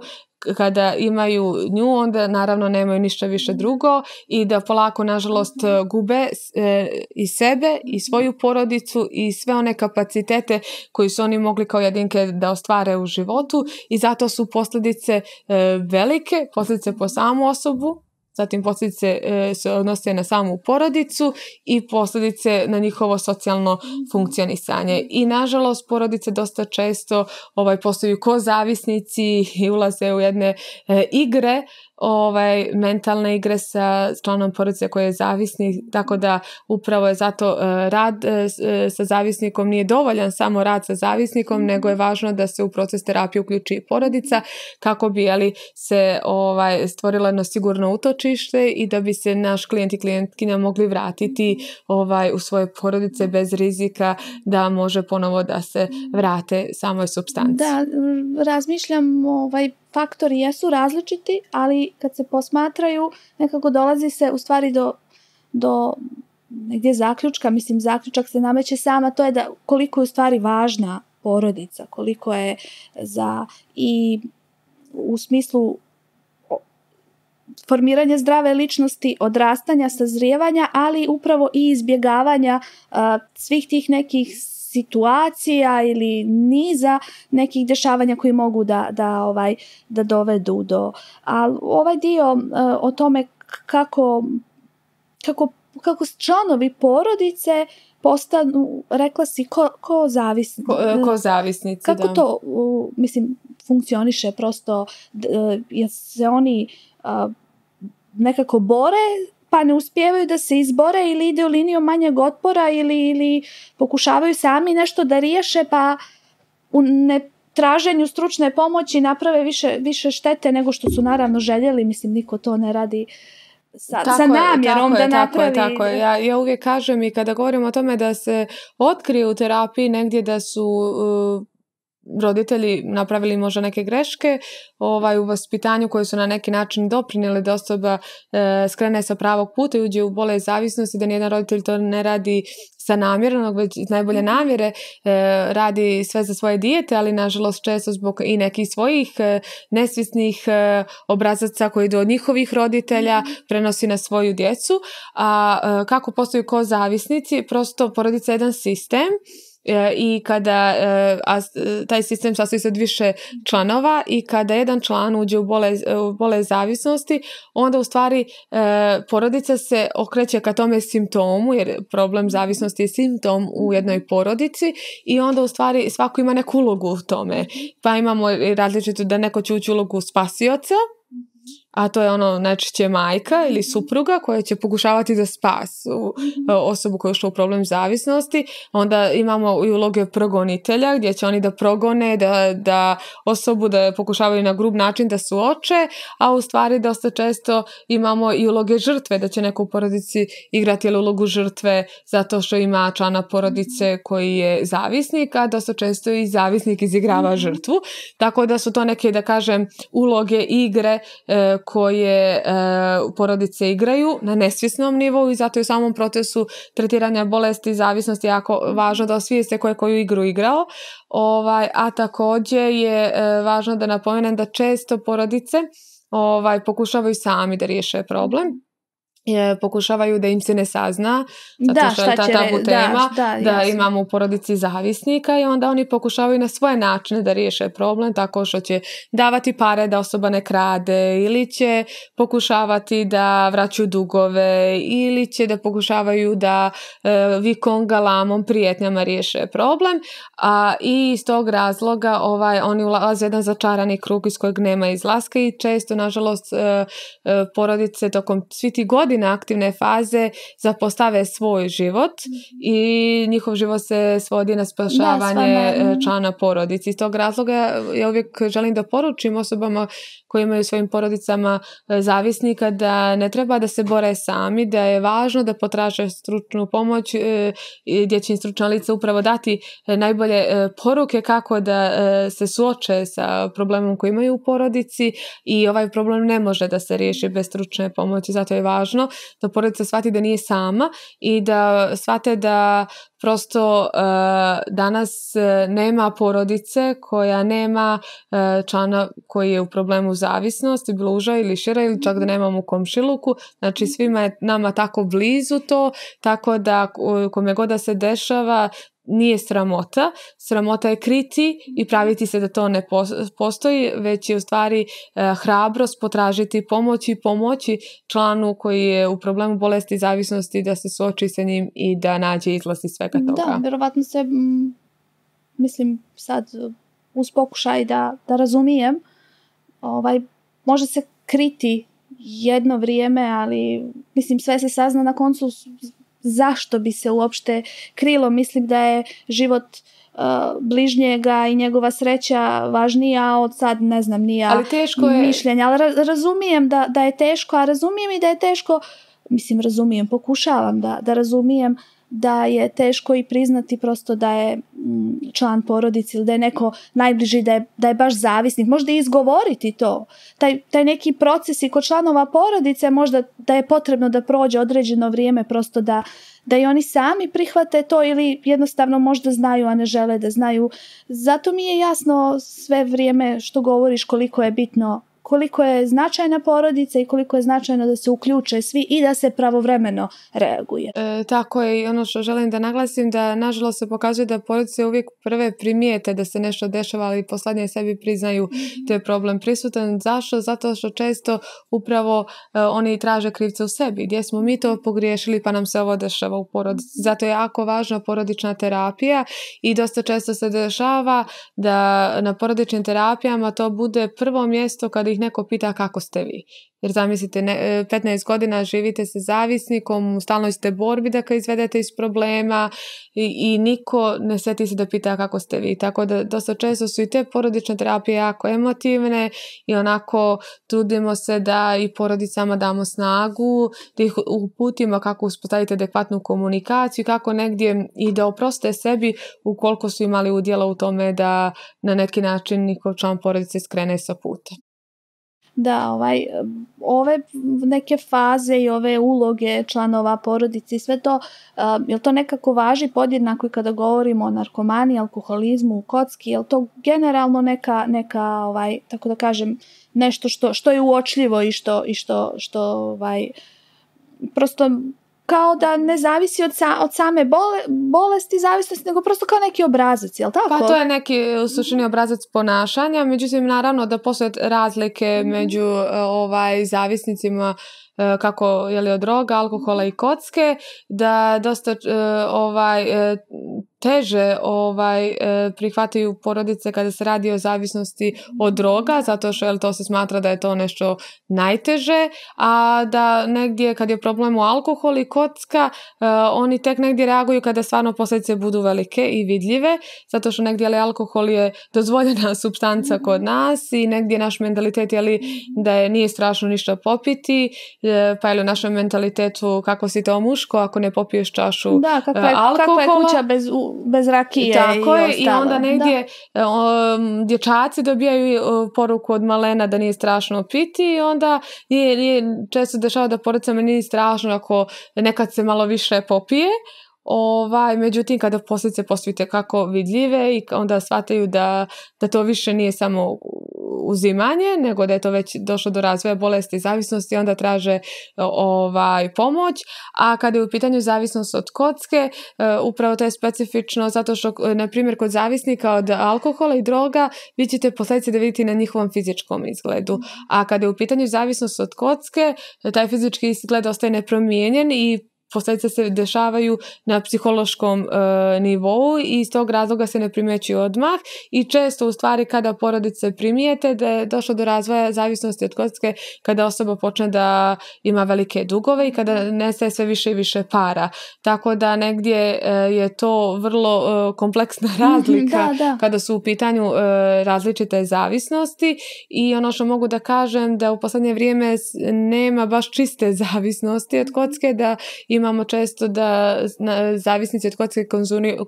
kada imaju nju, onda naravno nemaju ništa više drugo i da polako, nažalost, gube e, i sebe i svoju porodicu i sve one kapacitete koji su oni mogli kao jedinke da ostvare u životu i zato su posljedice e, velike, posljedice po samu osobu, zatim posljedice e, se odnose na samu porodicu i posljedice na njihovo socijalno mhm. funkcionisanje. I nažalost porodice dosta često ovaj, postaju ko zavisnici i ulaze u jedne e, igre ovaj, mentalne igre sa članom porodice koji je zavisnik, tako da upravo je zato e, rad e, e, sa zavisnikom nije dovoljan samo rad sa zavisnikom, mhm. nego je važno da se u proces terapije uključi porodica kako bi ali, se ovaj, stvorilo jedno sigurno utočište i da bi se naš klijent i klijentkinja mogli vratiti mhm. ovaj, u svoje porodice bez rizika da može ponovo da se mhm. vrate samoj substanci. Da, razmišljam ovaj, faktori jesu različiti, ali kad se posmatraju nekako dolazi se u stvari do, do negdje zaključka, mislim zaključak se nameće sama, to je da koliko je u stvari važna porodica, koliko je za i u smislu formiranje zdrave ličnosti, odrastanja, sazrijevanja, ali upravo i izbjegavanja svih tih nekih situacija ili niza nekih dešavanja koji mogu da, da, ovaj, da dovedu do. Ali ovaj dio eh, o tome kako, kako, kako članovi porodice postanu, rekla si, ko, ko eh, zavisnici. Ko, Kako to, mislim, funkcioniše prosto, eh, jer se oni nekako bore pa ne uspijevaju da se izbore ili ide u liniju manjeg otpora ili, ili pokušavaju sami nešto da riješe pa u ne traženju stručne pomoći naprave više, više štete nego što su naravno željeli, mislim niko to ne radi sa, tako sa namjerom je, tako da je, Tako je, Ja, ja uvijek kažem i kada govorim o tome da se otkriju u terapiji negdje da su roditelji napravili možda neke greške ovaj, u vaspitanju koje su na neki način doprinijeli da osoba e, skrene sa pravog puta i uđe u bole zavisnosti, da nijedan roditelj to ne radi sa namjerom, već iz najbolje mhm. namjere e, radi sve za svoje dijete, ali nažalost često zbog i nekih svojih e, nesvisnih e, obrazaca koji idu od njihovih roditelja mhm. prenosi na svoju djecu. A e, kako postoji ko zavisnici? Prosto porodica je jedan sistem E, i kada e, a e, taj sistem sastoji se od više članova i kada jedan član uđe u bolest bole zavisnosti, onda u stvari porodica se okreće ka tome simptomu, jer problem zavisnosti je simptom u jednoj porodici i onda u stvari svako ima neku ulogu u tome. Pa imamo različitu da neko će ući ulogu spasioca, a to je ono najčešće majka ili mhm. supruga koja će pokušavati da spas mhm. e, osobu koja je ušla u problem zavisnosti. Onda imamo i uloge progonitelja gdje će oni da progone, da, da osobu da pokušavaju na grub način da suoče, a u stvari dosta često imamo i uloge žrtve, da će neko u porodici igrati ili ulogu žrtve zato što ima člana porodice mhm. koji je zavisnik, a dosta često i zavisnik izigrava žrtvu. Tako da su to neke, da kažem, uloge igre e, koje e, porodice igraju na nesvjesnom nivou i zato je u samom procesu tretiranja bolesti i zavisnosti jako mhm. važno da osvijeste ko je koju igru igrao. Ovaj, a također je e, važno da napomenem da često porodice ovaj, pokušavaju sami da riješe problem mhm pokušavaju da im se ne sazna zato da, što je ta tabu tema da, imamo u porodici zavisnika i onda oni pokušavaju na svoje načine da riješe problem tako što će davati pare da osoba ne krade ili će pokušavati da vraćaju dugove ili će da pokušavaju da e, vikom galamom prijetnjama riješe problem a, i iz tog razloga ovaj, oni ulaze jedan začarani krug iz kojeg nema izlaska i često nažalost e, e, porodice tokom svi ti godina na aktivne faze zapostave svoj život mhm. i njihov život se svodi na spašavanje e, mhm. člana porodici. Iz tog razloga ja uvijek želim da poručim osobama koje imaju svojim porodicama e, zavisnika da ne treba da se bore sami, da je važno da potraže stručnu pomoć gdje e, će stručna lica upravo dati najbolje poruke kako da se suoče sa problemom koji imaju u porodici i ovaj problem ne može da se riješi bez stručne pomoći, zato je važno važno da porodica shvati da nije sama i da shvate da prosto eh, danas eh, nema porodice koja nema eh, člana koji je u problemu zavisnosti, bluža ili šira ili čak da mhm. nemamo u komšiluku. Znači mhm. svima je nama tako blizu to, tako da kome god da se dešava nije sramota. Sramota je kriti i mhm. praviti se da to ne postoji, već je u stvari e, hrabrost potražiti pomoć i pomoći članu koji je u problemu bolesti i zavisnosti da se suoči sa njim i da nađe izlaz iz svega toga. Da, vjerovatno se, mislim, sad uz pokušaj da, da razumijem, ovaj, može se kriti jedno vrijeme, ali mislim sve se sazna na koncu zašto bi se uopšte krilo mislim da je život uh, bližnjega i njegova sreća važnija od sad ne znam nija ali teško je... mišljenja ali razumijem da, da je teško a razumijem i da je teško mislim razumijem pokušavam da, da razumijem da je teško i priznati prosto da je mm, član porodice ili da je neko najbliži, da je, da je baš zavisnik. Možda i izgovoriti to. Taj, taj neki proces i kod članova porodice možda da je potrebno da prođe određeno vrijeme prosto da, da i oni sami prihvate to ili jednostavno možda znaju, a ne žele da znaju. Zato mi je jasno sve vrijeme što govoriš koliko je bitno koliko je značajna porodica i koliko je značajno da se uključe svi i da se pravovremeno reaguje. E, tako je i ono što želim da naglasim da nažalost se pokazuje da porodice uvijek prve primijete da se nešto dešava ali poslednje sebi priznaju to mhm. je problem prisutan. Zašto? Zato što često upravo e, oni traže krivce u sebi. Gdje smo mi to mhm. pogriješili pa nam se ovo dešava u porodici. Mhm. Zato je jako važna porodična terapija i dosta često se dešava da na porodičnim terapijama to bude prvo mjesto kada ih neko pita kako ste vi. Jer zamislite, 15 e, godina živite sa zavisnikom, u stalnoj ste borbi da ga izvedete iz problema i, i niko ne sjeti se da pita kako ste vi. Tako da dosta često su i te porodične terapije jako emotivne i onako trudimo se da i porodicama damo snagu, da ih uputimo kako uspostaviti adekvatnu komunikaciju, kako negdje i da oproste sebi ukoliko su imali udjela u tome da na neki način niko član porodice skrene sa puta. Da, ovaj, ove neke faze i ove uloge članova porodici, sve to, je jel to nekako važi podjednako i kada govorimo o narkomaniji, alkoholizmu, kocki, jel to generalno neka, neka ovaj, tako da kažem, nešto što, što je uočljivo i što, i što, što ovaj, prosto kao da ne zavisi od, od same bole, bolesti zavisnosti, nego prosto kao neki obrazac, jel tako? Pa to je neki suštini obrazac ponašanja, međutim naravno da postoje razlike mhm. među e, ovaj, zavisnicima E, kako je li od droga, alkohola i mhm. kocke, da dosta e, ovaj e, teže ovaj prihvataju porodice kada se radi o zavisnosti mhm. od droga, zato što to se smatra da je to nešto najteže, a da negdje kad je problem u alkoholu i kocka, oni tek negdje reaguju kada stvarno posljedice budu velike i vidljive, zato što negdje ali alkohol je dozvoljena supstanca kod mhm. nas i negdje naš mentalitet je da je nije strašno ništa popiti pa ili u našem mentalitetu kako si to muško ako ne popiješ čašu da, e, je, kuća bez, bez rakije Tako i, je, i onda negdje e, um, dječaci dobijaju e, poruku od malena da nije strašno piti i onda je, je često dešava da porucama nije strašno ako nekad se malo više popije Ovaj, međutim, kada posljedice postaju kako vidljive i onda shvataju da, da to više nije samo uzimanje, nego da je to već došlo do razvoja bolesti i zavisnosti, onda traže ovaj, pomoć. A kada je u pitanju zavisnost od kocke, e, upravo to je specifično zato što, e, na primjer, kod zavisnika od alkohola i droga, vi ćete posljedice da vidite na njihovom fizičkom izgledu. Mhm. A kada je u pitanju zavisnost od kocke, taj fizički izgled ostaje nepromijenjen i posljedice se dešavaju na psihološkom e, nivou i iz tog razloga se ne primjećuju odmah i često u stvari kada porodice primijete da je došlo do razvoja zavisnosti od kocke kada osoba počne da ima velike dugove i kada nestaje sve više i više para. Tako da negdje e, je to vrlo e, kompleksna razlika kada su u pitanju e, različite zavisnosti i ono što mogu da kažem da u posljednje vrijeme nema baš čiste zavisnosti od kocke da ima imamo često da zavisnici od kocke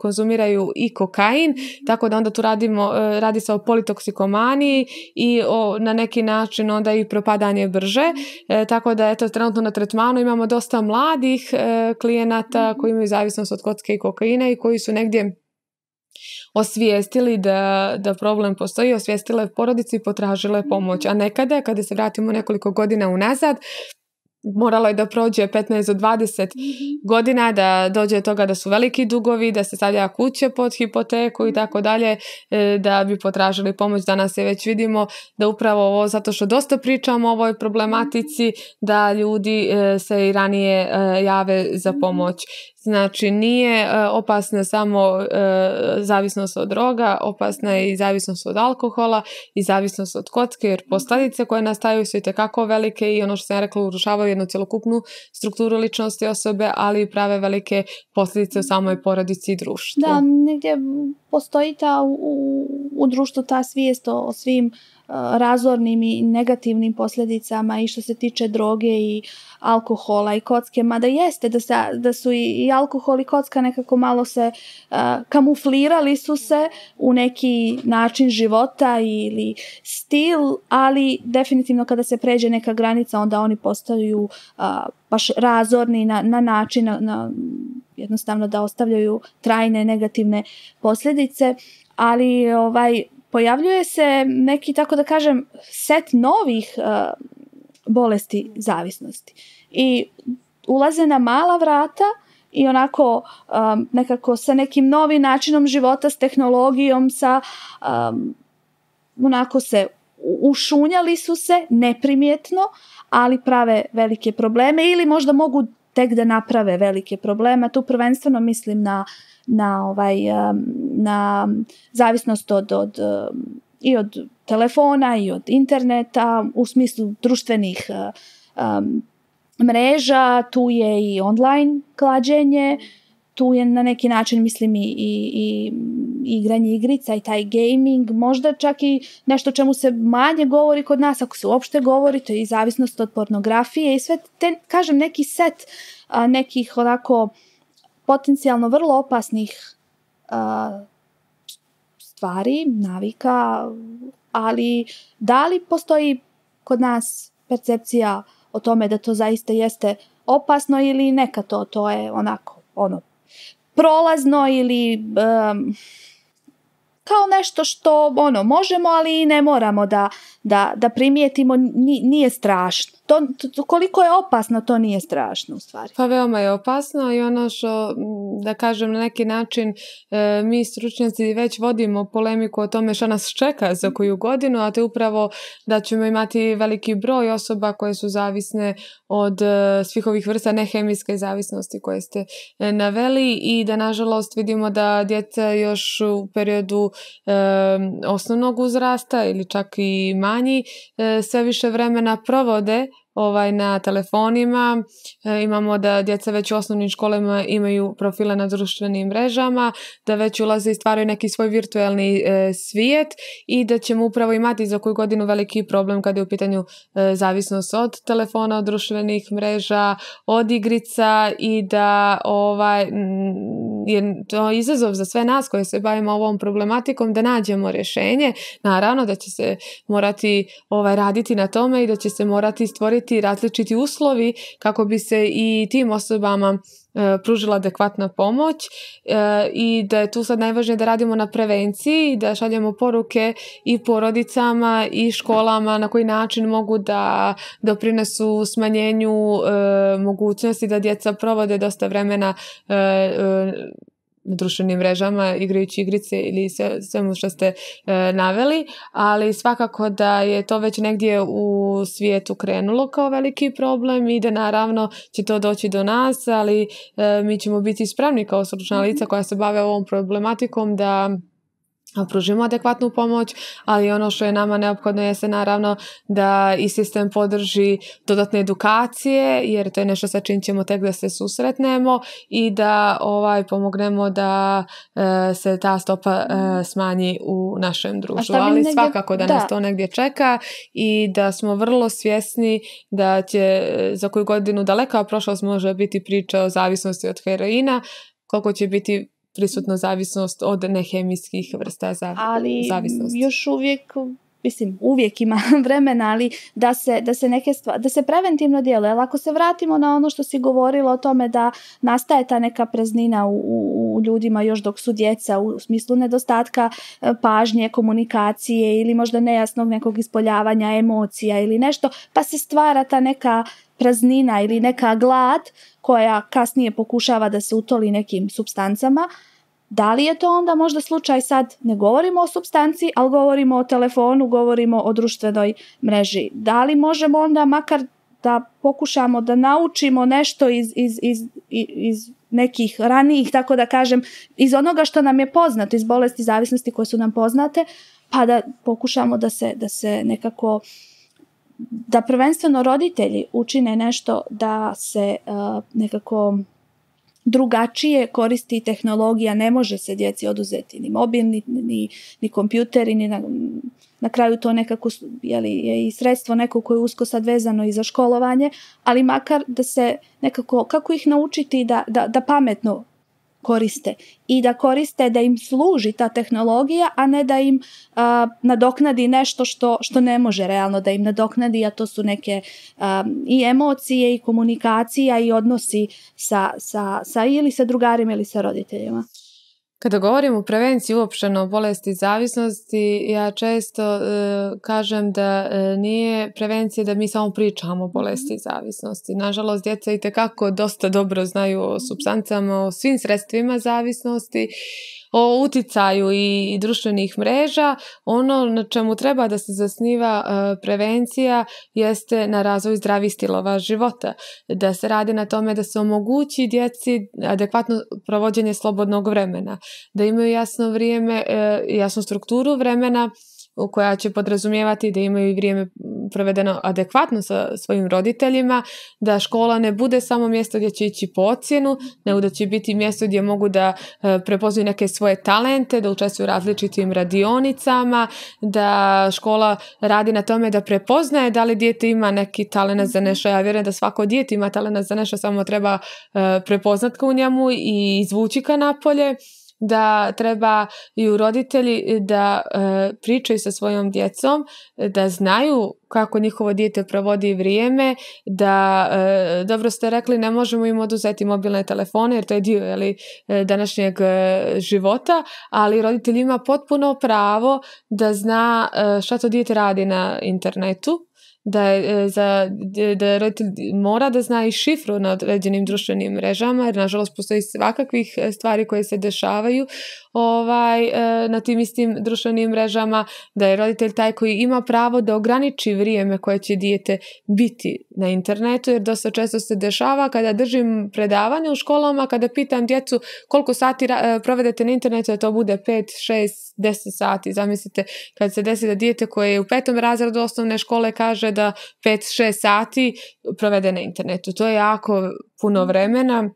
konzumiraju i kokain, tako da onda tu radimo, e, radi se o politoksikomaniji i na neki način onda i propadanje brže, e, tako da eto trenutno na tretmanu imamo dosta mladih e, klijenata mhm. koji imaju zavisnost od kocke i kokaina i koji su negdje osvijestili da, da problem postoji, osvijestile porodici i potražile mhm. pomoć. A nekada, kada se vratimo nekoliko godina unazad, moralo je da prođe 15 do 20 mhm. godina, da dođe toga da su veliki dugovi, da se stavlja kuće pod hipoteku i tako mhm. dalje, e, da bi potražili pomoć. Danas se već vidimo da upravo ovo, zato što dosta pričamo o ovoj problematici, mhm. da ljudi e, se i ranije e, jave za pomoć. Znači nije e, opasna samo e, zavisnost od droga, opasna je i zavisnost od alkohola i zavisnost od kocke jer posljedice koje nastaju su tekako velike i ono što sam rekla urušavaju jednu cjelokupnu strukturu ličnosti osobe, ali i prave velike posljedice u samoj porodici i društvu. Da, negdje postoji ta u, društvu ta svijest o svim razornim i negativnim posljedicama i što se tiče droge i alkohola i kocke, mada jeste da, se, da su i, alkohol i kocka nekako malo se e, kamuflirali su se u neki način života ili stil, ali definitivno kada se pređe neka granica onda oni postaju e, baš razorni na, na način na, jednostavno da ostavljaju trajne negativne posljedice ali ovaj pojavljuje se neki, tako da kažem, set novih e, bolesti zavisnosti. I ulaze na mala vrata i onako e, nekako sa nekim novim načinom života, s tehnologijom, sa e, onako se ušunjali su se neprimjetno, ali prave velike probleme ili možda mogu tek da naprave velike probleme. Tu prvenstveno mislim na na, ovaj, na zavisnost od, od i od telefona i od interneta u smislu društvenih mreža, tu je i online klađenje, tu je na neki način mislim i, i, igranje igrica i taj gaming, možda čak i nešto čemu se manje govori kod nas, ako se uopšte govori, to je i zavisnost od pornografije i sve, te, kažem, neki set nekih onako potencijalno vrlo opasnih stvari, navika, ali da li postoji kod nas percepcija o tome da to zaista jeste opasno ili neka to, to je onako, ono, prolazno ili kao nešto što, ono, možemo, ali i ne moramo da, da, da primijetimo, nije strašno to, to, koliko je opasno, to nije strašno u stvari. Pa veoma je opasno i ono što, da kažem na neki način, e, mi stručnjaci već vodimo polemiku o tome što nas čeka za koju godinu, a to je upravo da ćemo imati veliki broj osoba koje su zavisne od e, svih ovih vrsta nehemijske zavisnosti koje ste e, naveli i da nažalost vidimo da djeca još u periodu osnovnog uzrasta ili čak i manji sve više vremena provode ovaj, na telefonima, e, imamo da djeca već u osnovnim školama imaju profile na društvenim mrežama, da već ulaze i stvaraju neki svoj virtualni e, svijet i da ćemo upravo imati za koju godinu veliki problem kada je u pitanju e, zavisnost od telefona, od društvenih mreža, od igrica i da ovaj, je to izazov za sve nas koji se bavimo ovom problematikom da nađemo rješenje. Naravno da će se morati ovaj, raditi na tome i da će se morati stvoriti različiti uslovi kako bi se i tim osobama E, pružila adekvatna pomoć e, i da je tu sad najvažnije da radimo na prevenciji, da šaljemo poruke i porodicama i školama na koji način mogu da doprinesu smanjenju e, mogućnosti da djeca provode dosta vremena na društvenim mrežama igrajući igrice ili sve, svemu što ste e, naveli, ali svakako da je to već negdje u svijetu krenulo kao veliki problem i da naravno će to doći do nas, ali e, mi ćemo biti spremni kao stručna mhm. lica koja se bave ovom problematikom da pružimo adekvatnu pomoć, ali ono što je nama neophodno jeste naravno da i sistem podrži dodatne edukacije, jer to je nešto sa čim ćemo tek da se susretnemo i da ovaj pomognemo da e, se ta stopa e, smanji u našem društvu. Ali svakako da, da nas to negdje čeka i da smo vrlo svjesni da će za koju godinu daleka prošlost može biti priča o zavisnosti od heroina, koliko će biti prisutno zavisnost od nehemijskih vrsta za, ali zavisnosti. još uvijek mislim, uvijek ima vremena, ali da se, da se neke stvari, da se preventivno djeluje. Ali ako se vratimo na ono što si govorilo o tome da nastaje ta neka preznina u, u, u ljudima još dok su djeca u smislu nedostatka e, pažnje, komunikacije ili možda nejasnog nekog ispoljavanja emocija ili nešto, pa se stvara ta neka praznina ili neka glad koja kasnije pokušava da se utoli nekim substancama, da li je to onda možda slučaj sad, ne govorimo o substanci, ali govorimo o telefonu, govorimo o društvenoj mreži. Da li možemo onda makar da pokušamo da naučimo nešto iz, iz, iz, iz nekih ranijih, tako da kažem, iz onoga što nam je poznato, iz bolesti zavisnosti koje su nam poznate, pa da pokušamo da se, da se nekako da prvenstveno roditelji učine nešto da se e, nekako drugačije koristi tehnologija, ne može se djeci oduzeti ni mobilni, ni, ni ni na, kraju to nekako jeli, je i sredstvo neko koje je usko sad vezano i za školovanje, ali makar da se nekako, kako ih naučiti da, da, da pametno koriste i da koriste da im služi ta tehnologija, a ne da im nadoknadi nešto što, što ne može realno da im nadoknadi, a to su neke i emocije i komunikacija i odnosi sa, sa, sa ili sa drugarima ili sa roditeljima. Kada govorim o prevenciji uopšteno o bolesti zavisnosti, ja često e, kažem da e, nije prevencija da mi samo pričamo o bolesti i mhm. zavisnosti. Nažalost, djeca i tekako dosta dobro znaju o substancama, o svim sredstvima zavisnosti, o uticaju i društvenih mreža, ono na čemu treba da se zasniva e, prevencija jeste na razvoju zdravih stilova života, da se radi na tome da se omogući djeci adekvatno provođenje slobodnog vremena, da imaju jasno vrijeme, e, jasnu strukturu vremena koja će podrazumijevati da imaju vrijeme provedeno adekvatno sa svojim roditeljima, da škola ne bude samo mjesto gdje će ići po ocjenu, nego da će biti mjesto gdje mogu da e, prepoznaju neke svoje talente, da učestvuju u različitim radionicama, da škola radi na tome da prepoznaje da li dijete ima neki talent za nešto. Ja vjerujem da svako dijete ima talent za nešto, samo treba e, prepoznat ga u njemu i izvući ga napolje da treba i u roditelji da e, pričaju sa svojom djecom, da znaju kako njihovo dijete provodi vrijeme, da, e, dobro ste rekli, ne možemo im oduzeti mobilne telefone jer to je dio jeli, e, današnjeg e, života, ali roditelj ima potpuno pravo da zna šta to dijete radi na internetu, da, je e, za, da roditelj mora da zna i šifru na određenim društvenim mrežama, jer nažalost postoji svakakvih e, stvari koje se dešavaju ovaj, e, na tim istim društvenim mrežama, da je roditelj taj koji ima pravo da ograniči vrijeme koje će dijete biti na internetu, jer dosta često se dešava kada držim predavanje u školama, kada pitam djecu koliko sati provedete na internetu, da to bude 5, 6, 10 sati. Zamislite kad se desi da dijete koje je u petom razredu osnovne škole kaže da 5-6 sati provede na internetu. To je jako puno mm. vremena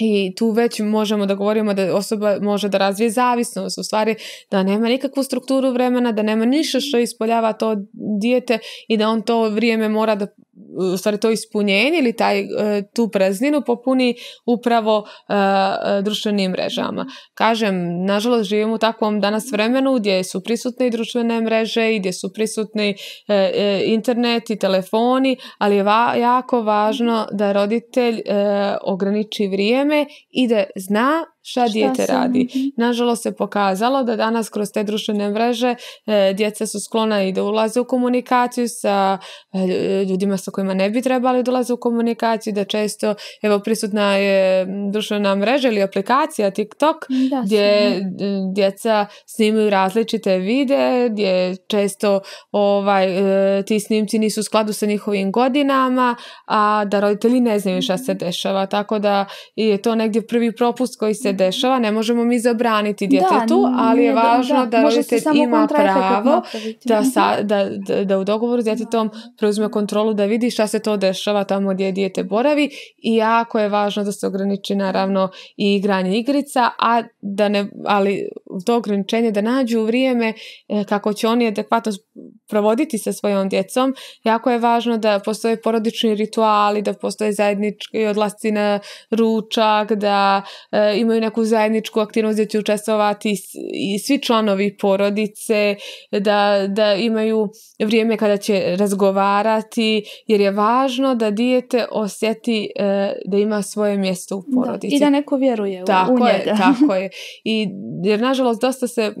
i tu već možemo da govorimo da osoba može da razvije zavisnost, u stvari da nema nikakvu strukturu vremena, da nema ništa što ispoljava to dijete i da on to vrijeme mora da u stvari to ispunjenje ili taj, e, tu prazninu popuni upravo e, e, društvenim mrežama. Kažem, nažalost živimo u takvom danas vremenu gdje su prisutne i društvene mreže i gdje su prisutni uh, internet i telefoni, ali je jako važno da roditelj ograniči vrijeme i da zna šta, dijete radi. Nažalost se pokazalo da danas kroz te društvene mreže e, djeca su sklona i da ulaze u komunikaciju sa e, ljudima sa kojima ne bi trebali da u komunikaciju, da često evo prisutna je društvena mreža ili aplikacija TikTok da, gdje e, djeca snimaju različite vide, gdje često ovaj, ti snimci nisu u skladu sa njihovim godinama, a da roditelji ne znaju šta se mhm. dešava. Tako da je to negdje prvi propust koji se dešava, ne možemo mi zabraniti djetetu, ali je važno da, da roditelj ima pravo mhm. da, da, da u dogovoru s djetetom preuzme kontrolu da vidi šta se to dešava tamo gdje dijete boravi i jako je važno da se ograniči naravno i igranje igrica, a da ne, ali to ograničenje da nađu vrijeme e, kako će oni adekvatno provoditi sa svojom djecom, jako je važno da postoje porodični rituali, da postoje zajednički odlasci na ručak, da e, imaju imaju neku zajedničku aktivnost gdje će učestvovati i svi članovi porodice, da, da imaju vrijeme kada će razgovarati, jer je važno da dijete osjeti e, da ima svoje mjesto u porodici. I da neko vjeruje tako u njega. Je, tako je. I, jer nažalost dosta se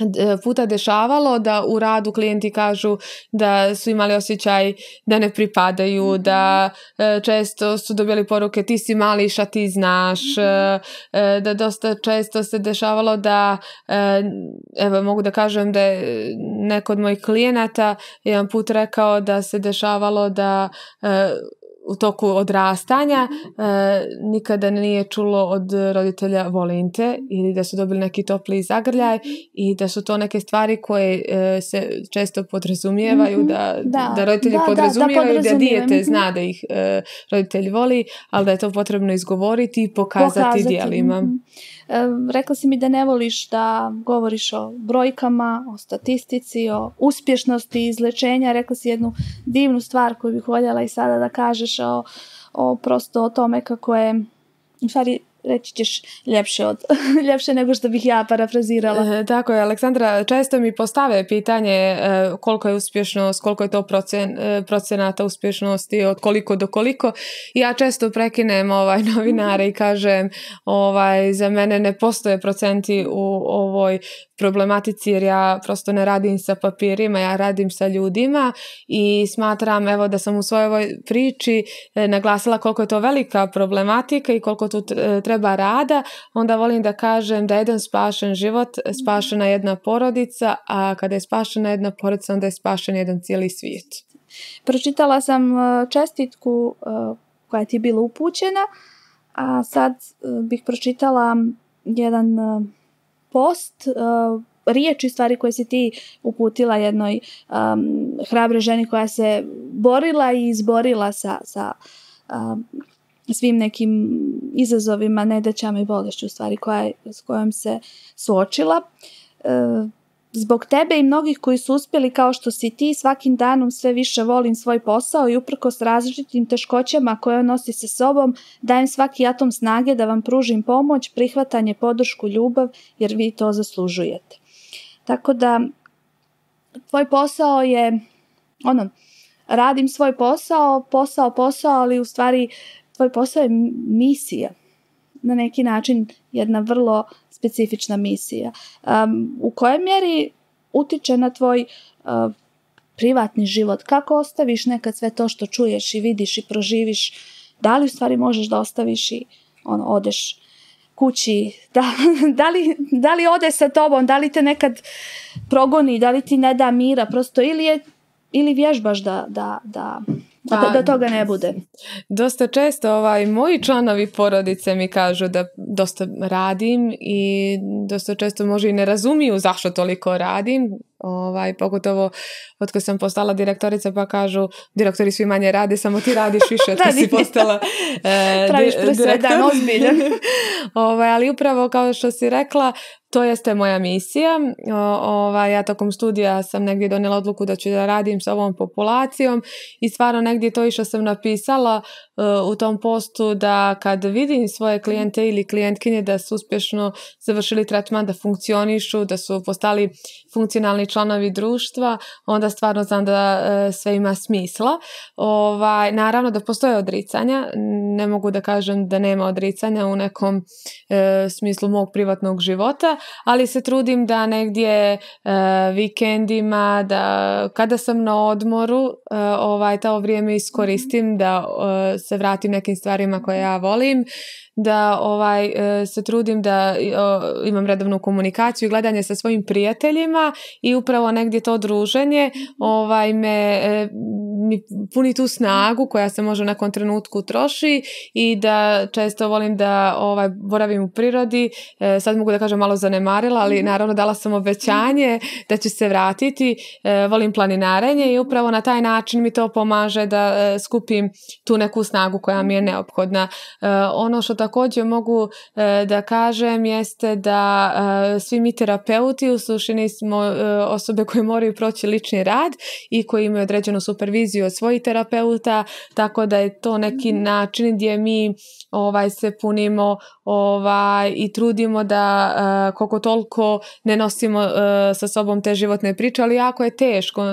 E, puta dešavalo da u radu klijenti kažu da su imali osjećaj da ne pripadaju, mhm. da e, često su dobili poruke ti si mali ša ti znaš, mhm. e, da dosta često se dešavalo da, evo mogu da kažem da je neko od mojih klijenata jedan put rekao da se dešavalo da u toku odrastanja mhm. eh, nikada nije čulo od roditelja volinte ili da su dobili neki topli zagrljaj mhm. i da su to neke stvari koje eh, se često podrazumijevaju mhm. da, da, roditelji podrazumijevaju da, dijete zna da ih roditelji eh, roditelj voli, ali da je to potrebno izgovoriti i pokazati, dijelima rekla si mi da ne voliš da govoriš o brojkama, o statistici, o uspješnosti izlečenja. Rekla si jednu divnu stvar koju bih voljela i sada da kažeš o, o prosto o tome kako je, u reći ćeš ljepše, od, ljepše nego što bih ja parafrazirala. E, tako je, Aleksandra, često mi postave pitanje e, koliko je uspješnost, koliko je to procen, e, procenata uspješnosti, od koliko do koliko. Ja često prekinem ovaj, novinare i kažem ovaj, za mene ne postoje procenti u ovoj problematici jer ja prosto ne radim sa papirima, ja radim sa ljudima i smatram evo da sam u svojoj priči naglasila koliko je to velika problematika i koliko tu treba treba rada, onda volim da kažem da jedan spašen život, mhm. spašena jedna porodica, a kada je spašena jedna porodica, onda je spašen jedan cijeli svijet. Pročitala sam e, čestitku e, koja ti je bila upućena, a sad e, bih pročitala jedan post riječi stvari koje si ti uputila jednoj hrabre ženi koja se borila i izborila sa, svim nekim izazovima, nedećama i bolešću u stvari s kojom se suočila. E, zbog tebe i mnogih koji su uspjeli kao što si ti, svakim danom sve više volim svoj posao i uprko s različitim teškoćama koje nosi sa sobom, dajem svaki atom snage da vam pružim pomoć, prihvatanje, podršku, ljubav, jer vi to zaslužujete. Tako da, tvoj posao je, ono, radim svoj posao, posao, posao, ali u stvari tvoj posao je misija. Na neki način jedna vrlo specifična misija. u kojoj mjeri utiče na tvoj eh, privatni život? Kako ostaviš nekad sve to što čuješ i vidiš i proživiš? Da li u stvari možeš da ostaviš i ono, odeš kući? Da, da, li, da li ode sa tobom? Da li te nekad progoni? Da li ti ne da mira? Prosto ili, je, ili vježbaš da, da, da pa, da, toga ne bude. Dosta često ovaj, moji članovi porodice mi kažu da dosta radim i dosta često može i ne razumiju zašto toliko radim. Ovaj, pogotovo od kad sam postala direktorica pa kažu direktori svi manje rade, samo ti radiš više od kada si postala e, eh, Praviš ozbiljan. ovaj, ali upravo kao što si rekla, to jeste moja misija. ova, ja tokom studija sam negdje donijela odluku da ću da radim s ovom populacijom i stvarno negdje to išao sam napisala e, u tom postu da kad vidim svoje klijente ili klijentkinje da su uspješno završili tretman, da funkcionišu, da su postali funkcionalni članovi društva, onda stvarno znam da e, sve ima smisla. Ovaj, naravno da postoje odricanja, ne mogu da kažem da nema odricanja u nekom e, smislu mog privatnog života, ali se trudim da negdje e, vikendima, da kada sam na odmoru, e, ovaj, to vrijeme iskoristim mhm. da e, se vratim nekim stvarima koje ja volim, da ovaj, se trudim da imam redovnu komunikaciju i gledanje sa svojim prijateljima i upravo negdje to druženje mhm. ovaj, me puni tu snagu koja se može u nekom trenutku troši i da često volim da ovaj, boravim u prirodi. E, sad mogu da kažem malo zanemarila, ali mhm. naravno dala sam obećanje da ću se vratiti. E, volim planinarenje i upravo na taj način mi to pomaže da e, skupim tu neku snagu koja mi je mhm. neophodna. Ono što također mogu da kažem jeste da svi mi terapeuti u slušini smo osobe koje moraju proći lični rad i koji imaju određenu superviziju od svojih terapeuta, tako da je to neki mhm. način gdje mi ovaj, se punimo ovaj, i trudimo da uh, koliko toliko ne nosimo eh, sa sobom te životne priče, ali jako je teško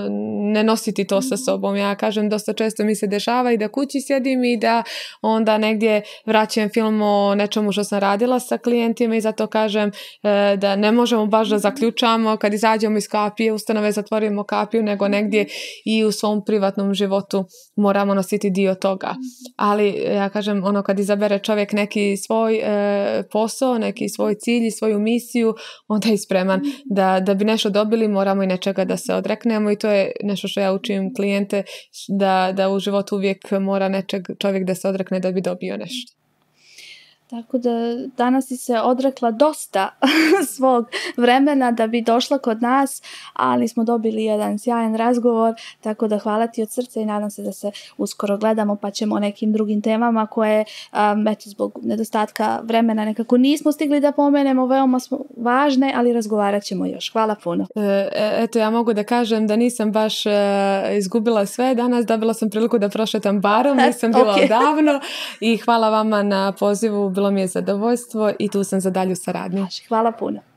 ne nositi to sa mhm. sobom. Ja kažem, dosta često mi se dešava i da kući sjedim i da onda negdje vraćam film o nečemu što sam radila sa klijentima i zato kažem eh, da ne možemo baš da mhm. zaključamo kad izađemo iz kapije, ustanove zatvorimo kapiju, nego negdje i u svom privatnom životu moramo nositi dio toga. Mhm. Ali e, ja kažem ono kad izabere čovjek neki svoj e, posao, neki svoj cilj i svoju misiju, onda je spreman mhm. da, da bi nešto dobili moramo i nečega da se odreknemo i to je nešto što ja učim klijente da, da u životu uvijek mora nečeg čovjek da se odrekne da bi dobio nešto. Tako da danas si se odrekla dosta svog vremena da bi došla kod nas, ali smo dobili jedan sjajan razgovor, tako da hvala ti od srca i nadam se da se uskoro gledamo pa ćemo o nekim drugim temama koje, um, eto zbog nedostatka vremena nekako nismo stigli da pomenemo, veoma smo važne, ali razgovarat ćemo još. Hvala puno. E, e, eto ja mogu da kažem da nisam baš e, izgubila sve danas, dobila sam priliku da prošetam barom, nisam bila odavno i hvala vama na pozivu, bilo mi je zadovoljstvo i tu sam za dalju saradnju. Hvala puno.